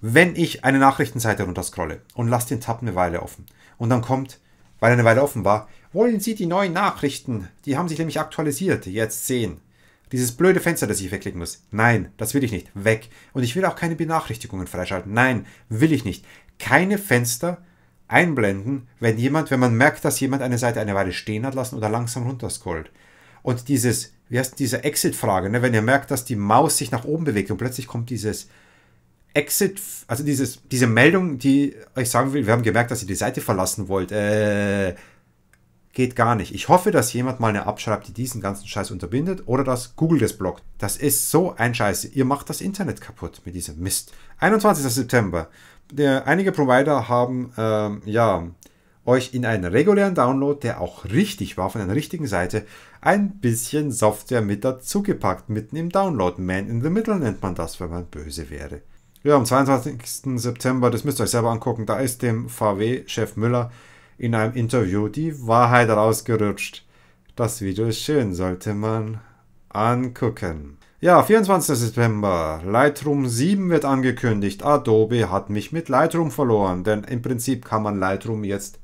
S1: Wenn ich eine Nachrichtenseite runterscrolle und lasse den Tab eine Weile offen, und dann kommt, weil eine Weile offen war, wollen Sie die neuen Nachrichten? Die haben sich nämlich aktualisiert. Jetzt sehen. Dieses blöde Fenster, das ich wegklicken muss. Nein, das will ich nicht. Weg. Und ich will auch keine Benachrichtigungen freischalten. Nein, will ich nicht. Keine Fenster einblenden, wenn jemand, wenn man merkt, dass jemand eine Seite eine Weile stehen hat lassen oder langsam runterscrollt. Und dieses, wie heißt diese Exit-Frage, ne? wenn ihr merkt, dass die Maus sich nach oben bewegt und plötzlich kommt dieses Exit, also dieses, diese Meldung, die euch sagen will, wir haben gemerkt, dass ihr die Seite verlassen wollt, äh, geht gar nicht. Ich hoffe, dass jemand mal eine abschreibt, die diesen ganzen Scheiß unterbindet oder dass Google das blockt. Das ist so ein Scheiß. Ihr macht das Internet kaputt mit diesem Mist. 21. September. Der, einige Provider haben, ähm, ja, euch in einen regulären Download, der auch richtig war, von einer richtigen Seite, ein bisschen Software mit dazugepackt, mitten im Download. Man in the Middle nennt man das, wenn man böse wäre. Ja, am 22. September, das müsst ihr euch selber angucken, da ist dem VW-Chef Müller in einem Interview die Wahrheit rausgerutscht. Das Video ist schön, sollte man angucken. Ja, 24. September. Lightroom 7 wird angekündigt. Adobe hat mich mit Lightroom verloren, denn im Prinzip kann man Lightroom jetzt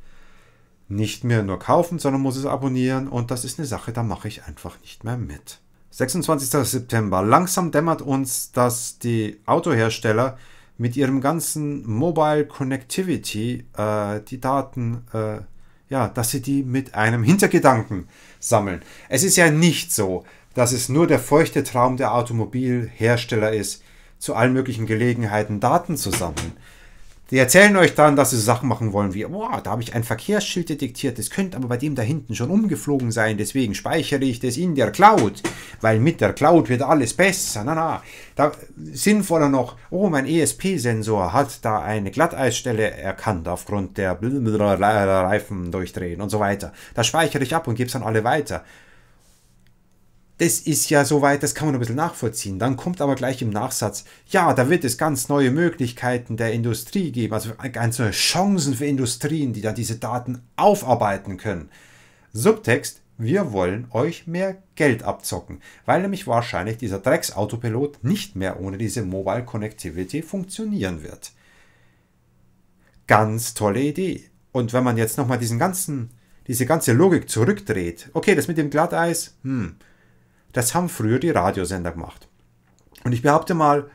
S1: nicht mehr nur kaufen, sondern muss es abonnieren und das ist eine Sache, da mache ich einfach nicht mehr mit. 26. September. Langsam dämmert uns, dass die Autohersteller mit ihrem ganzen Mobile Connectivity äh, die Daten, äh, ja, dass sie die mit einem Hintergedanken sammeln. Es ist ja nicht so, dass es nur der feuchte Traum der Automobilhersteller ist, zu allen möglichen Gelegenheiten Daten zu sammeln. Die erzählen euch dann, dass sie Sachen machen wollen wie, boah, da habe ich ein Verkehrsschild detektiert, das könnte aber bei dem da hinten schon umgeflogen sein, deswegen speichere ich das in der Cloud, weil mit der Cloud wird alles besser. Na, na. Da, sinnvoller noch, oh, mein ESP-Sensor hat da eine Glatteisstelle erkannt aufgrund der Reifen durchdrehen und so weiter. Das speichere ich ab und gebe es an alle weiter das ist ja soweit, das kann man ein bisschen nachvollziehen. Dann kommt aber gleich im Nachsatz, ja, da wird es ganz neue Möglichkeiten der Industrie geben, also ganz neue Chancen für Industrien, die dann diese Daten aufarbeiten können. Subtext, wir wollen euch mehr Geld abzocken, weil nämlich wahrscheinlich dieser Drecksautopilot nicht mehr ohne diese Mobile Connectivity funktionieren wird. Ganz tolle Idee. Und wenn man jetzt nochmal diesen ganzen, diese ganze Logik zurückdreht, okay, das mit dem Glatteis, hm, das haben früher die Radiosender gemacht. Und ich behaupte mal,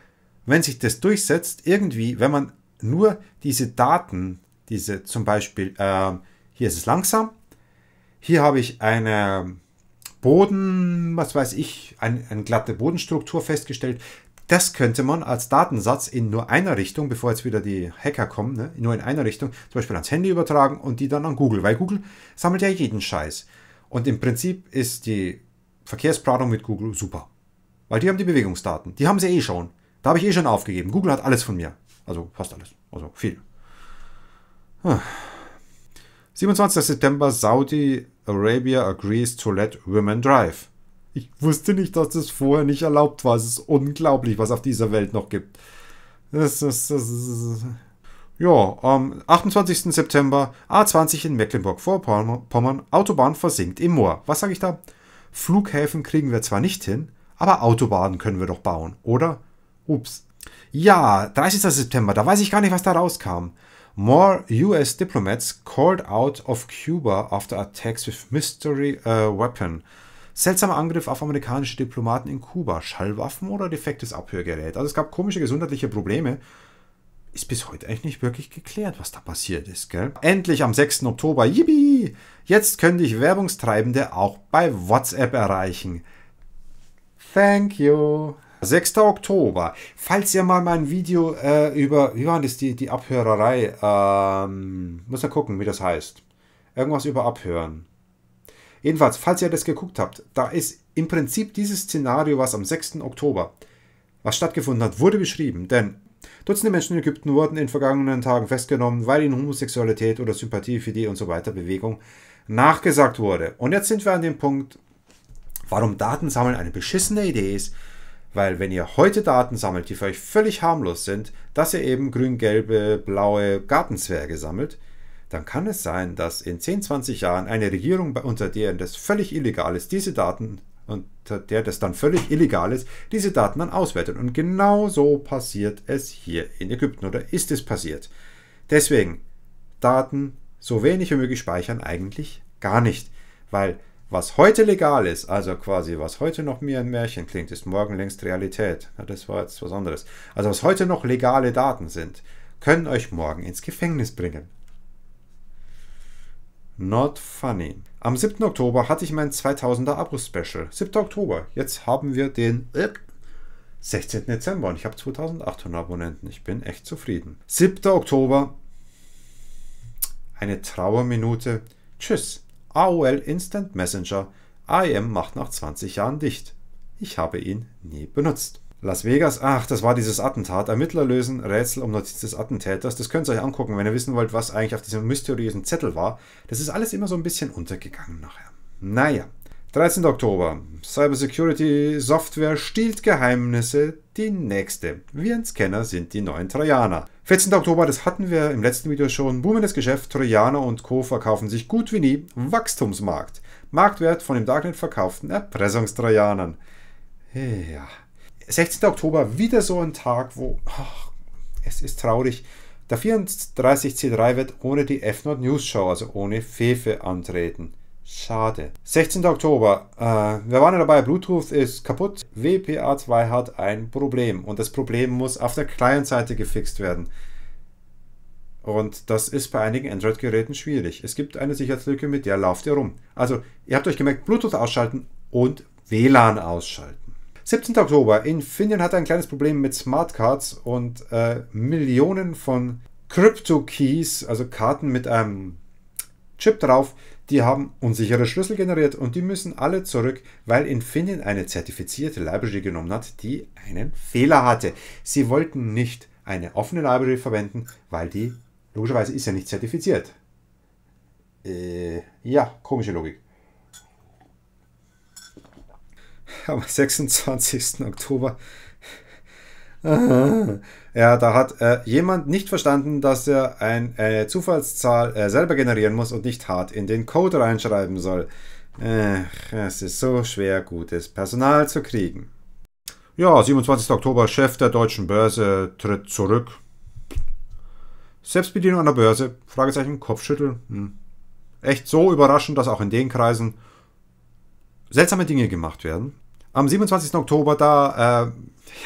S1: wenn sich das durchsetzt, irgendwie, wenn man nur diese Daten, diese zum Beispiel, äh, hier ist es langsam, hier habe ich eine Boden, was weiß ich, ein, eine glatte Bodenstruktur festgestellt. Das könnte man als Datensatz in nur einer Richtung, bevor jetzt wieder die Hacker kommen, ne, nur in einer Richtung, zum Beispiel ans Handy übertragen und die dann an Google, weil Google sammelt ja jeden Scheiß. Und im Prinzip ist die Verkehrsplanung mit Google, super. Weil die haben die Bewegungsdaten. Die haben sie eh schon. Da habe ich eh schon aufgegeben. Google hat alles von mir. Also fast alles. Also viel. 27. September Saudi Arabia agrees to let women drive. Ich wusste nicht, dass das vorher nicht erlaubt war. Es ist unglaublich, was auf dieser Welt noch gibt. Das, das, das, das. Ja, am 28. September A20 in Mecklenburg-Vorpommern. Autobahn versinkt im Moor. Was sage ich da? Flughäfen kriegen wir zwar nicht hin, aber Autobahnen können wir doch bauen, oder? Ups. Ja, 30. September, da weiß ich gar nicht, was da rauskam. More US diplomats called out of Cuba after attacks with mystery uh, weapon. Seltsamer Angriff auf amerikanische Diplomaten in Kuba. Schallwaffen oder defektes Abhörgerät? Also es gab komische gesundheitliche Probleme ist bis heute eigentlich nicht wirklich geklärt, was da passiert ist, gell? Endlich am 6. Oktober, yippie! Jetzt könnte ich Werbungstreibende auch bei WhatsApp erreichen. Thank you! 6. Oktober. Falls ihr mal mein Video äh, über, wie war das, die, die Abhörerei, ähm, muss ja gucken, wie das heißt. Irgendwas über Abhören. Jedenfalls, falls ihr das geguckt habt, da ist im Prinzip dieses Szenario, was am 6. Oktober was stattgefunden hat, wurde beschrieben. Denn Dutzende Menschen in Ägypten wurden in vergangenen Tagen festgenommen, weil ihnen Homosexualität oder Sympathie für die und so weiter Bewegung nachgesagt wurde. Und jetzt sind wir an dem Punkt, warum Datensammeln eine beschissene Idee ist, weil wenn ihr heute Daten sammelt, die für euch völlig harmlos sind, dass ihr eben grün-gelbe, blaue Gartenzwerge sammelt, dann kann es sein, dass in 10, 20 Jahren eine Regierung, unter deren das völlig illegal ist, diese Daten und der das dann völlig illegal ist, diese Daten dann auswertet. Und genau so passiert es hier in Ägypten oder ist es passiert. Deswegen Daten so wenig wie möglich speichern eigentlich gar nicht, weil was heute legal ist, also quasi was heute noch mir ein Märchen klingt, ist morgen längst Realität. Ja, das war jetzt was anderes. Also was heute noch legale Daten sind, können euch morgen ins Gefängnis bringen. Not funny. Am 7. Oktober hatte ich mein 2000er abo special 7. Oktober. Jetzt haben wir den 16. Äh, Dezember und ich habe 2800 Abonnenten. Ich bin echt zufrieden. 7. Oktober. Eine Trauerminute. Tschüss. AOL Instant Messenger. IM macht nach 20 Jahren dicht. Ich habe ihn nie benutzt. Las Vegas, ach, das war dieses Attentat. Ermittler lösen Rätsel um Notiz des Attentäters. Das könnt ihr euch angucken, wenn ihr wissen wollt, was eigentlich auf diesem mysteriösen Zettel war. Das ist alles immer so ein bisschen untergegangen nachher. Naja. 13. Oktober. Cybersecurity Software stiehlt Geheimnisse. Die nächste. Virenscanner sind die neuen Trojaner. 14. Oktober, das hatten wir im letzten Video schon. Boomendes Geschäft. Trojaner und Co. verkaufen sich gut wie nie. Wachstumsmarkt. Marktwert von im Darknet verkauften Erpressungstrojanern. Ja. 16. Oktober, wieder so ein Tag, wo ach, es ist traurig. Der 34C3 wird ohne die F-Not News Show, also ohne Fefe, antreten. Schade. 16. Oktober. Äh, wir waren ja dabei, Bluetooth ist kaputt. WPA2 hat ein Problem und das Problem muss auf der Client-Seite gefixt werden. Und das ist bei einigen Android-Geräten schwierig. Es gibt eine Sicherheitslücke, mit der lauft ihr rum. Also, ihr habt euch gemerkt, Bluetooth ausschalten und WLAN ausschalten. 17. Oktober. Infineon hat ein kleines Problem mit Smartcards und äh, Millionen von Crypto-Keys, also Karten mit einem Chip drauf, die haben unsichere Schlüssel generiert und die müssen alle zurück, weil Infineon eine zertifizierte Library genommen hat, die einen Fehler hatte. Sie wollten nicht eine offene Library verwenden, weil die logischerweise ist ja nicht zertifiziert. Äh, ja, komische Logik. am 26. Oktober. ja, da hat äh, jemand nicht verstanden, dass er ein, eine äh, Zufallszahl äh, selber generieren muss und nicht hart in den Code reinschreiben soll. Äh, es ist so schwer, gutes Personal zu kriegen. Ja, 27. Oktober, Chef der deutschen Börse tritt zurück. Selbstbedienung an der Börse? Fragezeichen, Kopfschüttel. Hm. Echt so überraschend, dass auch in den Kreisen seltsame Dinge gemacht werden. Am 27. Oktober, da äh,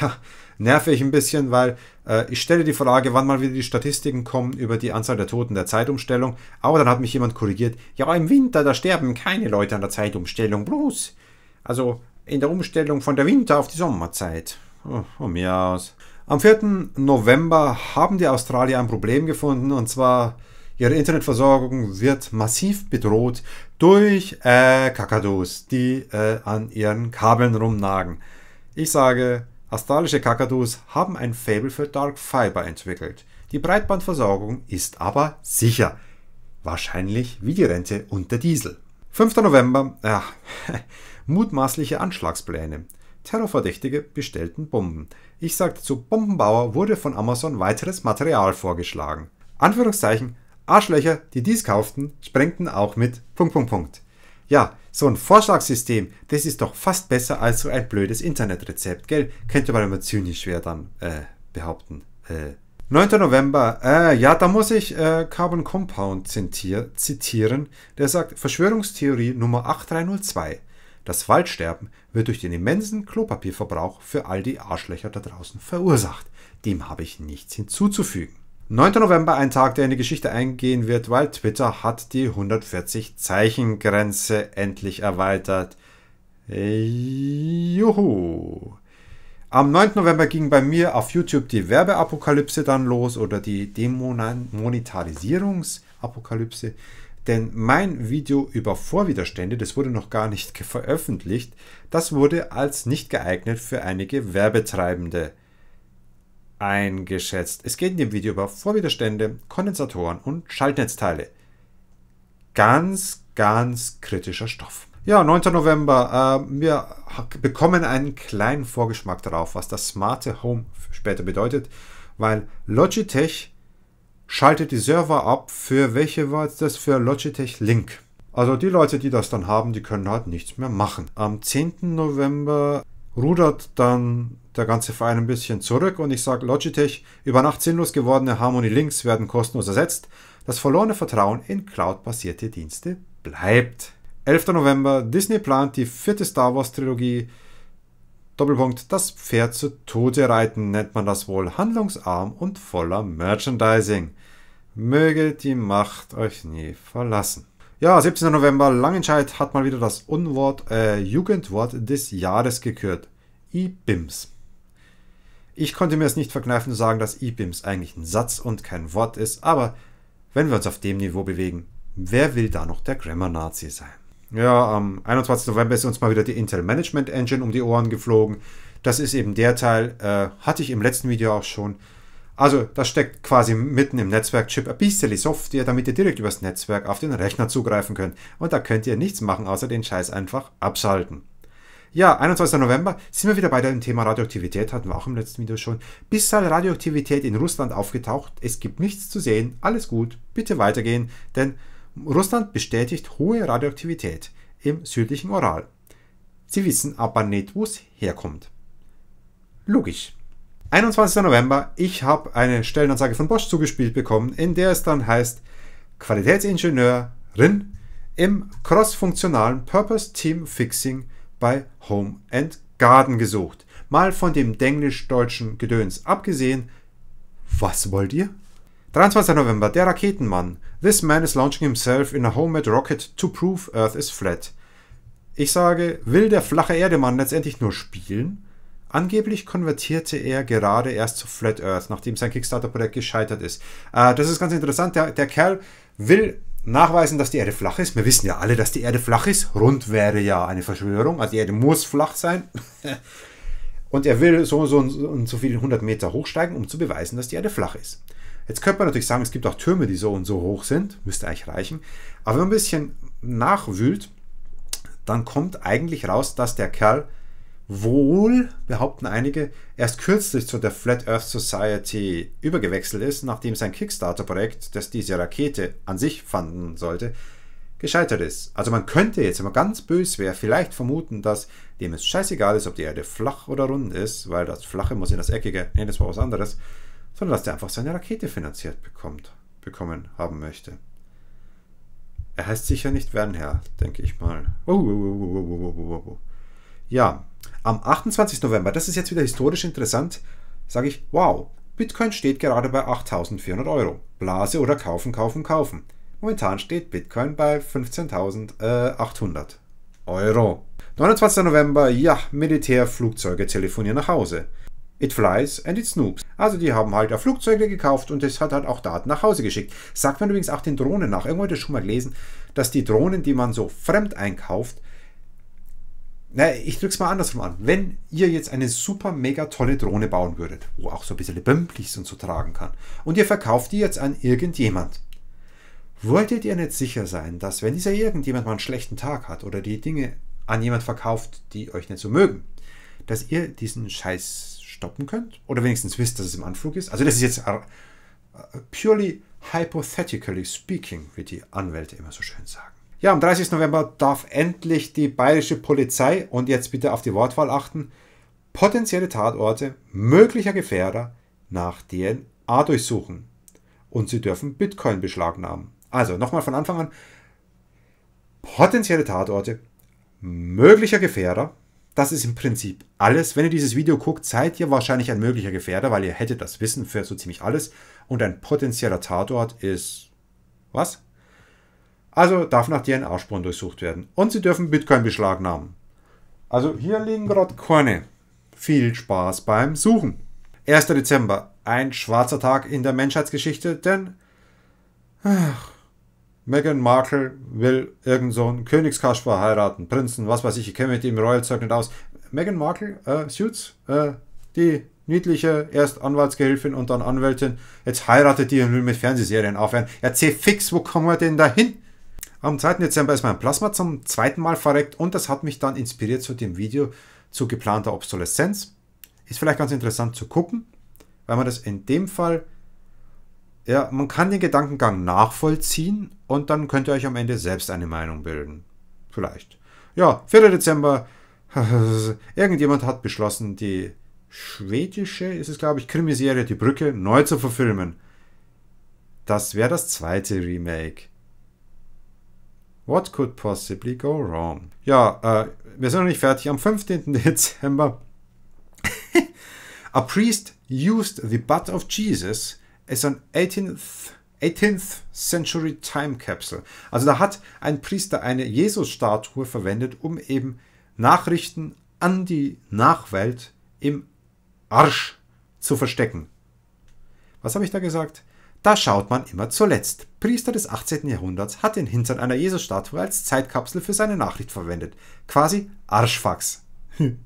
S1: ja, nerve ich ein bisschen, weil äh, ich stelle die Frage, wann mal wieder die Statistiken kommen über die Anzahl der Toten der Zeitumstellung. Aber dann hat mich jemand korrigiert. Ja, im Winter, da sterben keine Leute an der Zeitumstellung, bloß. Also in der Umstellung von der Winter auf die Sommerzeit. Oh, von oh, mir aus. Am 4. November haben die Australier ein Problem gefunden und zwar ihre Internetversorgung wird massiv bedroht durch äh, Kakadus, die äh, an ihren Kabeln rumnagen. Ich sage, astralische Kakadus haben ein Fable für Dark Fiber entwickelt. Die Breitbandversorgung ist aber sicher. Wahrscheinlich wie die Rente und der Diesel. 5. November, ach, äh, mutmaßliche Anschlagspläne. Terrorverdächtige bestellten Bomben. Ich sagte zu Bombenbauer wurde von Amazon weiteres Material vorgeschlagen. Anführungszeichen Arschlöcher, die dies kauften, sprengten auch mit. Punkt, Punkt, Punkt. Ja, so ein Vorschlagssystem, das ist doch fast besser als so ein blödes Internetrezept, gell? Könnte man immer zynisch schwer dann äh, behaupten. Äh. 9. November, äh, ja, da muss ich äh, Carbon Compound zitier zitieren. Der sagt, Verschwörungstheorie Nummer 8302. Das Waldsterben wird durch den immensen Klopapierverbrauch für all die Arschlöcher da draußen verursacht. Dem habe ich nichts hinzuzufügen. 9. November, ein Tag, der in die Geschichte eingehen wird, weil Twitter hat die 140 Zeichen Grenze endlich erweitert. Äh, juhu. Am 9. November ging bei mir auf YouTube die Werbeapokalypse dann los oder die Demonetarisierungsapokalypse. Denn mein Video über Vorwiderstände, das wurde noch gar nicht veröffentlicht, das wurde als nicht geeignet für einige Werbetreibende eingeschätzt. Es geht in dem Video über Vorwiderstände, Kondensatoren und Schaltnetzteile. Ganz, ganz kritischer Stoff. Ja, 9. November. Äh, wir bekommen einen kleinen Vorgeschmack darauf, was das smarte Home später bedeutet, weil Logitech schaltet die Server ab für welche war das für Logitech Link. Also die Leute, die das dann haben, die können halt nichts mehr machen. Am 10. November rudert dann der ganze Verein ein bisschen zurück und ich sage Logitech, über Nacht sinnlos gewordene Harmony Links werden kostenlos ersetzt. Das verlorene Vertrauen in cloud-basierte Dienste bleibt. 11. November, Disney plant die vierte Star Wars Trilogie. Doppelpunkt, das Pferd zu Tode reiten nennt man das wohl, handlungsarm und voller Merchandising. Möge die Macht euch nie verlassen. Ja, 17. November, Langenscheid hat mal wieder das Unwort, äh, Jugendwort des Jahres gekürt. IBIMS. Ich konnte mir es nicht verkneifen zu sagen, dass IBIMS eigentlich ein Satz und kein Wort ist, aber wenn wir uns auf dem Niveau bewegen, wer will da noch der Grammar-Nazi sein? Ja, am 21. November ist uns mal wieder die Intel Management Engine um die Ohren geflogen. Das ist eben der Teil, äh, hatte ich im letzten Video auch schon, also das steckt quasi mitten im Netzwerkchip ein bisschen Software, damit ihr direkt übers Netzwerk auf den Rechner zugreifen könnt. Und da könnt ihr nichts machen, außer den Scheiß einfach abschalten. Ja, 21. November sind wir wieder bei dem Thema Radioaktivität, hatten wir auch im letzten Video schon. Bisher Radioaktivität in Russland aufgetaucht, es gibt nichts zu sehen, alles gut, bitte weitergehen, denn Russland bestätigt hohe Radioaktivität im südlichen Oral. Sie wissen aber nicht, wo es herkommt. Logisch. 21. November, ich habe eine Stellenanzeige von Bosch zugespielt bekommen, in der es dann heißt Qualitätsingenieurin im crossfunktionalen Purpose Team Fixing bei Home and Garden gesucht. Mal von dem denglisch-deutschen Gedöns abgesehen, was wollt ihr? 23. November, der Raketenmann. This man is launching himself in a homemade rocket to prove Earth is flat. Ich sage, will der flache Erdemann letztendlich nur spielen? Angeblich konvertierte er gerade erst zu Flat Earth, nachdem sein Kickstarter-Projekt gescheitert ist. Äh, das ist ganz interessant. Der, der Kerl will nachweisen, dass die Erde flach ist. Wir wissen ja alle, dass die Erde flach ist. Rund wäre ja eine Verschwörung. Also die Erde muss flach sein. und er will so und so und so viele 100 Meter hochsteigen, um zu beweisen, dass die Erde flach ist. Jetzt könnte man natürlich sagen, es gibt auch Türme, die so und so hoch sind. Müsste eigentlich reichen. Aber wenn man ein bisschen nachwühlt, dann kommt eigentlich raus, dass der Kerl wohl, behaupten einige, erst kürzlich zu der Flat Earth Society übergewechselt ist, nachdem sein Kickstarter-Projekt, das diese Rakete an sich fanden sollte, gescheitert ist. Also man könnte jetzt, wenn man ganz böse wäre, vielleicht vermuten, dass dem es scheißegal ist, ob die Erde flach oder rund ist, weil das Flache muss in das Eckige, nee, das war was anderes, sondern dass der einfach seine Rakete finanziert bekommt, bekommen haben möchte. Er heißt sicher nicht Wernherr, denke ich mal. Uh, uh, uh, ja, am 28. November, das ist jetzt wieder historisch interessant, sage ich, wow, Bitcoin steht gerade bei 8400 Euro. Blase oder kaufen, kaufen, kaufen. Momentan steht Bitcoin bei 15.800 Euro. 29. November, ja, Militärflugzeuge telefonieren nach Hause. It flies and it snoops. Also die haben halt Flugzeuge gekauft und es hat halt auch Daten nach Hause geschickt. Sagt man übrigens auch den Drohnen nach. Irgendwo hatte ihr schon mal gelesen, dass die Drohnen, die man so fremd einkauft, na, ich drück's mal andersrum an. Wenn ihr jetzt eine super mega tolle Drohne bauen würdet, wo auch so ein bisschen Bümplichs und so tragen kann, und ihr verkauft die jetzt an irgendjemand, wolltet ihr nicht sicher sein, dass wenn dieser irgendjemand mal einen schlechten Tag hat oder die Dinge an jemand verkauft, die euch nicht so mögen, dass ihr diesen Scheiß stoppen könnt? Oder wenigstens wisst, dass es im Anflug ist? Also das ist jetzt äh, äh, purely hypothetically speaking, wie die Anwälte immer so schön sagen. Ja, am 30. November darf endlich die bayerische Polizei, und jetzt bitte auf die Wortwahl achten, potenzielle Tatorte möglicher Gefährder nach DNA durchsuchen. Und sie dürfen Bitcoin beschlagnahmen. Also nochmal von Anfang an, potenzielle Tatorte möglicher Gefährder das ist im Prinzip alles. Wenn ihr dieses Video guckt, seid ihr wahrscheinlich ein möglicher Gefährder, weil ihr hättet das Wissen für so ziemlich alles. Und ein potenzieller Tatort ist was? Also darf nach DNA-Spuren durchsucht werden. Und sie dürfen Bitcoin beschlagnahmen. Also hier liegen gerade keine. Viel Spaß beim Suchen. 1. Dezember, ein schwarzer Tag in der Menschheitsgeschichte, denn ach, Meghan Markle will irgend so einen Königskasper heiraten, Prinzen, was weiß ich, ich kenne mit dem Royal-Zeug nicht aus. Meghan Markle, äh, Suits, äh, die niedliche, erst Anwaltsgehilfin und dann Anwältin, jetzt heiratet die und will mit Fernsehserien aufhören. Ja, fix, wo kommen wir denn dahin? Am 2. Dezember ist mein Plasma zum zweiten Mal verreckt und das hat mich dann inspiriert zu dem Video zu geplanter Obsoleszenz. Ist vielleicht ganz interessant zu gucken, weil man das in dem Fall, ja, man kann den Gedankengang nachvollziehen und dann könnt ihr euch am Ende selbst eine Meinung bilden. Vielleicht. Ja, 4. Dezember, irgendjemand hat beschlossen, die schwedische, ist es glaube ich, Krimiserie Die Brücke neu zu verfilmen. Das wäre das zweite Remake. What could possibly go wrong? Ja, äh, wir sind noch nicht fertig. Am 15. Dezember. A priest used the butt of Jesus as an 18th, 18th century time capsule. Also da hat ein Priester eine Jesus-Statue verwendet, um eben Nachrichten an die Nachwelt im Arsch zu verstecken. Was habe ich da gesagt? Da schaut man immer zuletzt. Priester des 18. Jahrhunderts hat den Hintern einer Jesusstatue als Zeitkapsel für seine Nachricht verwendet. Quasi Arschfax. 7.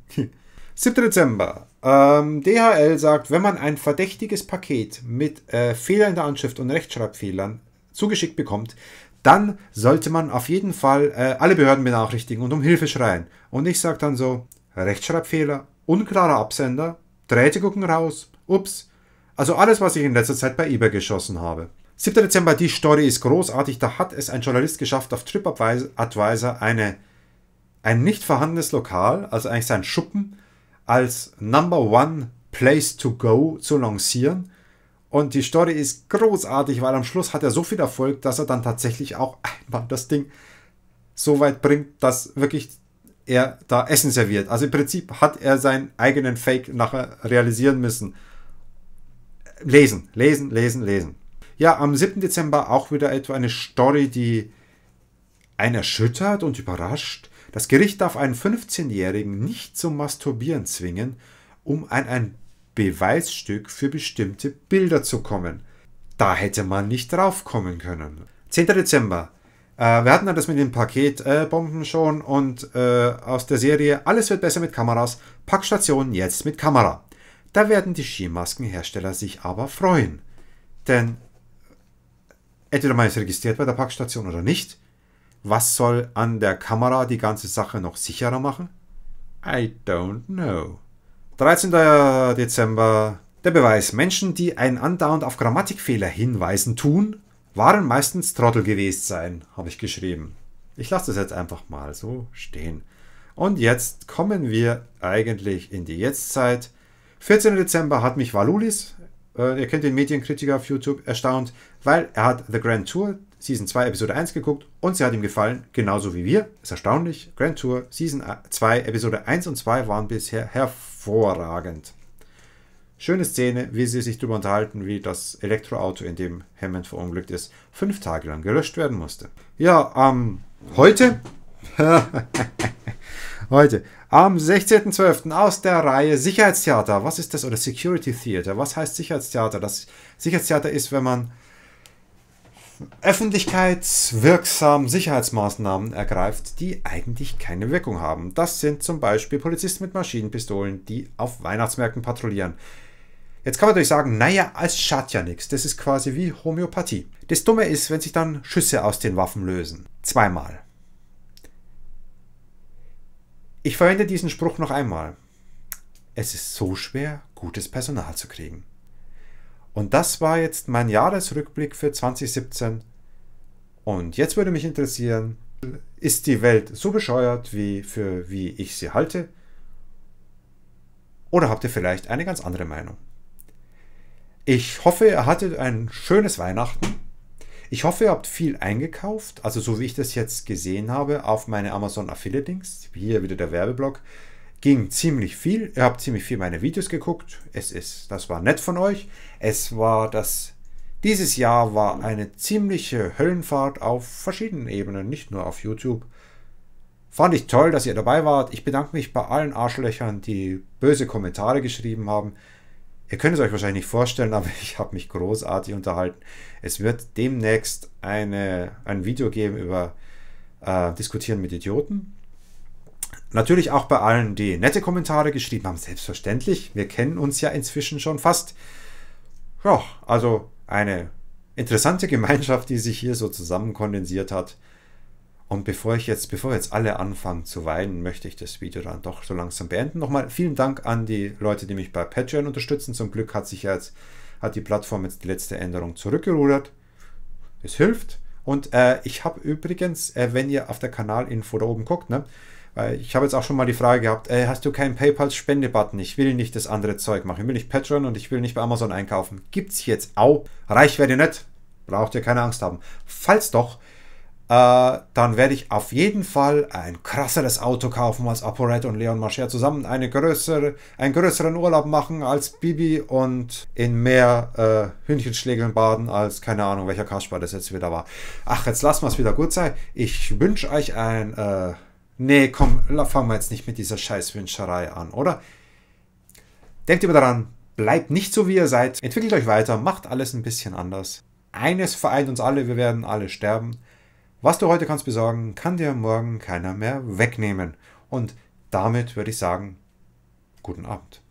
S1: Dezember. Ähm, DHL sagt, wenn man ein verdächtiges Paket mit äh, in der Anschrift und Rechtschreibfehlern zugeschickt bekommt, dann sollte man auf jeden Fall äh, alle Behörden benachrichtigen und um Hilfe schreien. Und ich sage dann so, Rechtschreibfehler, unklarer Absender, Drähte gucken raus, ups, also alles, was ich in letzter Zeit bei eBay geschossen habe. 7. Dezember, die Story ist großartig. Da hat es ein Journalist geschafft, auf TripAdvisor eine, ein nicht vorhandenes Lokal, also eigentlich sein Schuppen, als Number One Place to Go zu lancieren. Und die Story ist großartig, weil am Schluss hat er so viel Erfolg, dass er dann tatsächlich auch einmal das Ding so weit bringt, dass wirklich er da Essen serviert. Also im Prinzip hat er seinen eigenen Fake nachher realisieren müssen lesen, lesen, lesen, lesen. Ja, am 7. Dezember auch wieder etwa eine Story, die einen erschüttert und überrascht. Das Gericht darf einen 15-Jährigen nicht zum Masturbieren zwingen, um an ein Beweisstück für bestimmte Bilder zu kommen. Da hätte man nicht drauf kommen können. 10. Dezember. Äh, wir hatten ja das mit den Paketbomben äh, schon und äh, aus der Serie Alles wird besser mit Kameras. Packstation jetzt mit Kamera. Da werden die Skimaskenhersteller sich aber freuen. Denn entweder man ist registriert bei der Packstation oder nicht. Was soll an der Kamera die ganze Sache noch sicherer machen? I don't know. 13. Dezember. Der Beweis, Menschen, die einen andauernd auf Grammatikfehler hinweisen tun, waren meistens Trottel gewesen sein, habe ich geschrieben. Ich lasse das jetzt einfach mal so stehen. Und jetzt kommen wir eigentlich in die Jetztzeit. 14. Dezember hat mich Valulis, äh, ihr kennt den Medienkritiker auf YouTube, erstaunt, weil er hat The Grand Tour Season 2 Episode 1 geguckt und sie hat ihm gefallen, genauso wie wir. Ist erstaunlich. Grand Tour Season 2 Episode 1 und 2 waren bisher hervorragend. Schöne Szene, wie sie sich darüber unterhalten, wie das Elektroauto, in dem Hammond verunglückt ist, fünf Tage lang gelöscht werden musste. Ja, ähm, heute, heute am 16.12. aus der Reihe Sicherheitstheater. Was ist das? Oder Security Theater. Was heißt Sicherheitstheater? Das Sicherheitstheater ist, wenn man öffentlichkeitswirksam Sicherheitsmaßnahmen ergreift, die eigentlich keine Wirkung haben. Das sind zum Beispiel Polizisten mit Maschinenpistolen, die auf Weihnachtsmärkten patrouillieren. Jetzt kann man natürlich sagen, naja, es schadet ja nichts. Das ist quasi wie Homöopathie. Das Dumme ist, wenn sich dann Schüsse aus den Waffen lösen. Zweimal. Ich verwende diesen Spruch noch einmal. Es ist so schwer, gutes Personal zu kriegen. Und das war jetzt mein Jahresrückblick für 2017. Und jetzt würde mich interessieren, ist die Welt so bescheuert, wie für wie ich sie halte? Oder habt ihr vielleicht eine ganz andere Meinung? Ich hoffe, ihr hattet ein schönes Weihnachten ich hoffe, ihr habt viel eingekauft. Also so wie ich das jetzt gesehen habe auf meine Amazon Affiliate Links, hier wieder der Werbeblock, ging ziemlich viel. Ihr habt ziemlich viel meine Videos geguckt. Es ist, das war nett von euch. Es war das, dieses Jahr war eine ziemliche Höllenfahrt auf verschiedenen Ebenen, nicht nur auf YouTube. Fand ich toll, dass ihr dabei wart. Ich bedanke mich bei allen Arschlöchern, die böse Kommentare geschrieben haben. Ihr könnt es euch wahrscheinlich nicht vorstellen, aber ich habe mich großartig unterhalten. Es wird demnächst eine, ein Video geben über äh, Diskutieren mit Idioten. Natürlich auch bei allen, die nette Kommentare geschrieben haben, selbstverständlich. Wir kennen uns ja inzwischen schon fast. Ja, also eine interessante Gemeinschaft, die sich hier so zusammenkondensiert hat. Und bevor ich jetzt, bevor jetzt alle anfangen zu weinen, möchte ich das Video dann doch so langsam beenden. Nochmal vielen Dank an die Leute, die mich bei Patreon unterstützen. Zum Glück hat sich jetzt, hat die Plattform jetzt die letzte Änderung zurückgerudert. Es hilft. Und äh, ich habe übrigens, äh, wenn ihr auf der Kanalinfo da oben guckt, ne, weil ich habe jetzt auch schon mal die Frage gehabt, äh, hast du keinen PayPal-Spende-Button? Ich will nicht das andere Zeug machen. Ich will nicht Patreon und ich will nicht bei Amazon einkaufen. Gibt's jetzt auch. Reich werde ihr nicht. Braucht ihr keine Angst haben. Falls doch, äh, dann werde ich auf jeden Fall ein krasseres Auto kaufen als ApoRed und Leon Marcher zusammen, eine größere, einen größeren Urlaub machen als Bibi und in mehr äh, Hühnchenschlägeln baden als keine Ahnung, welcher Kasper das jetzt wieder war. Ach, jetzt lassen wir es wieder gut sein. Ich wünsche euch ein... Äh, nee, komm, fangen wir jetzt nicht mit dieser Scheißwünscherei an, oder? Denkt immer daran, bleibt nicht so, wie ihr seid. Entwickelt euch weiter, macht alles ein bisschen anders. Eines vereint uns alle, wir werden alle sterben. Was du heute kannst besorgen, kann dir morgen keiner mehr wegnehmen. Und damit würde ich sagen, guten Abend.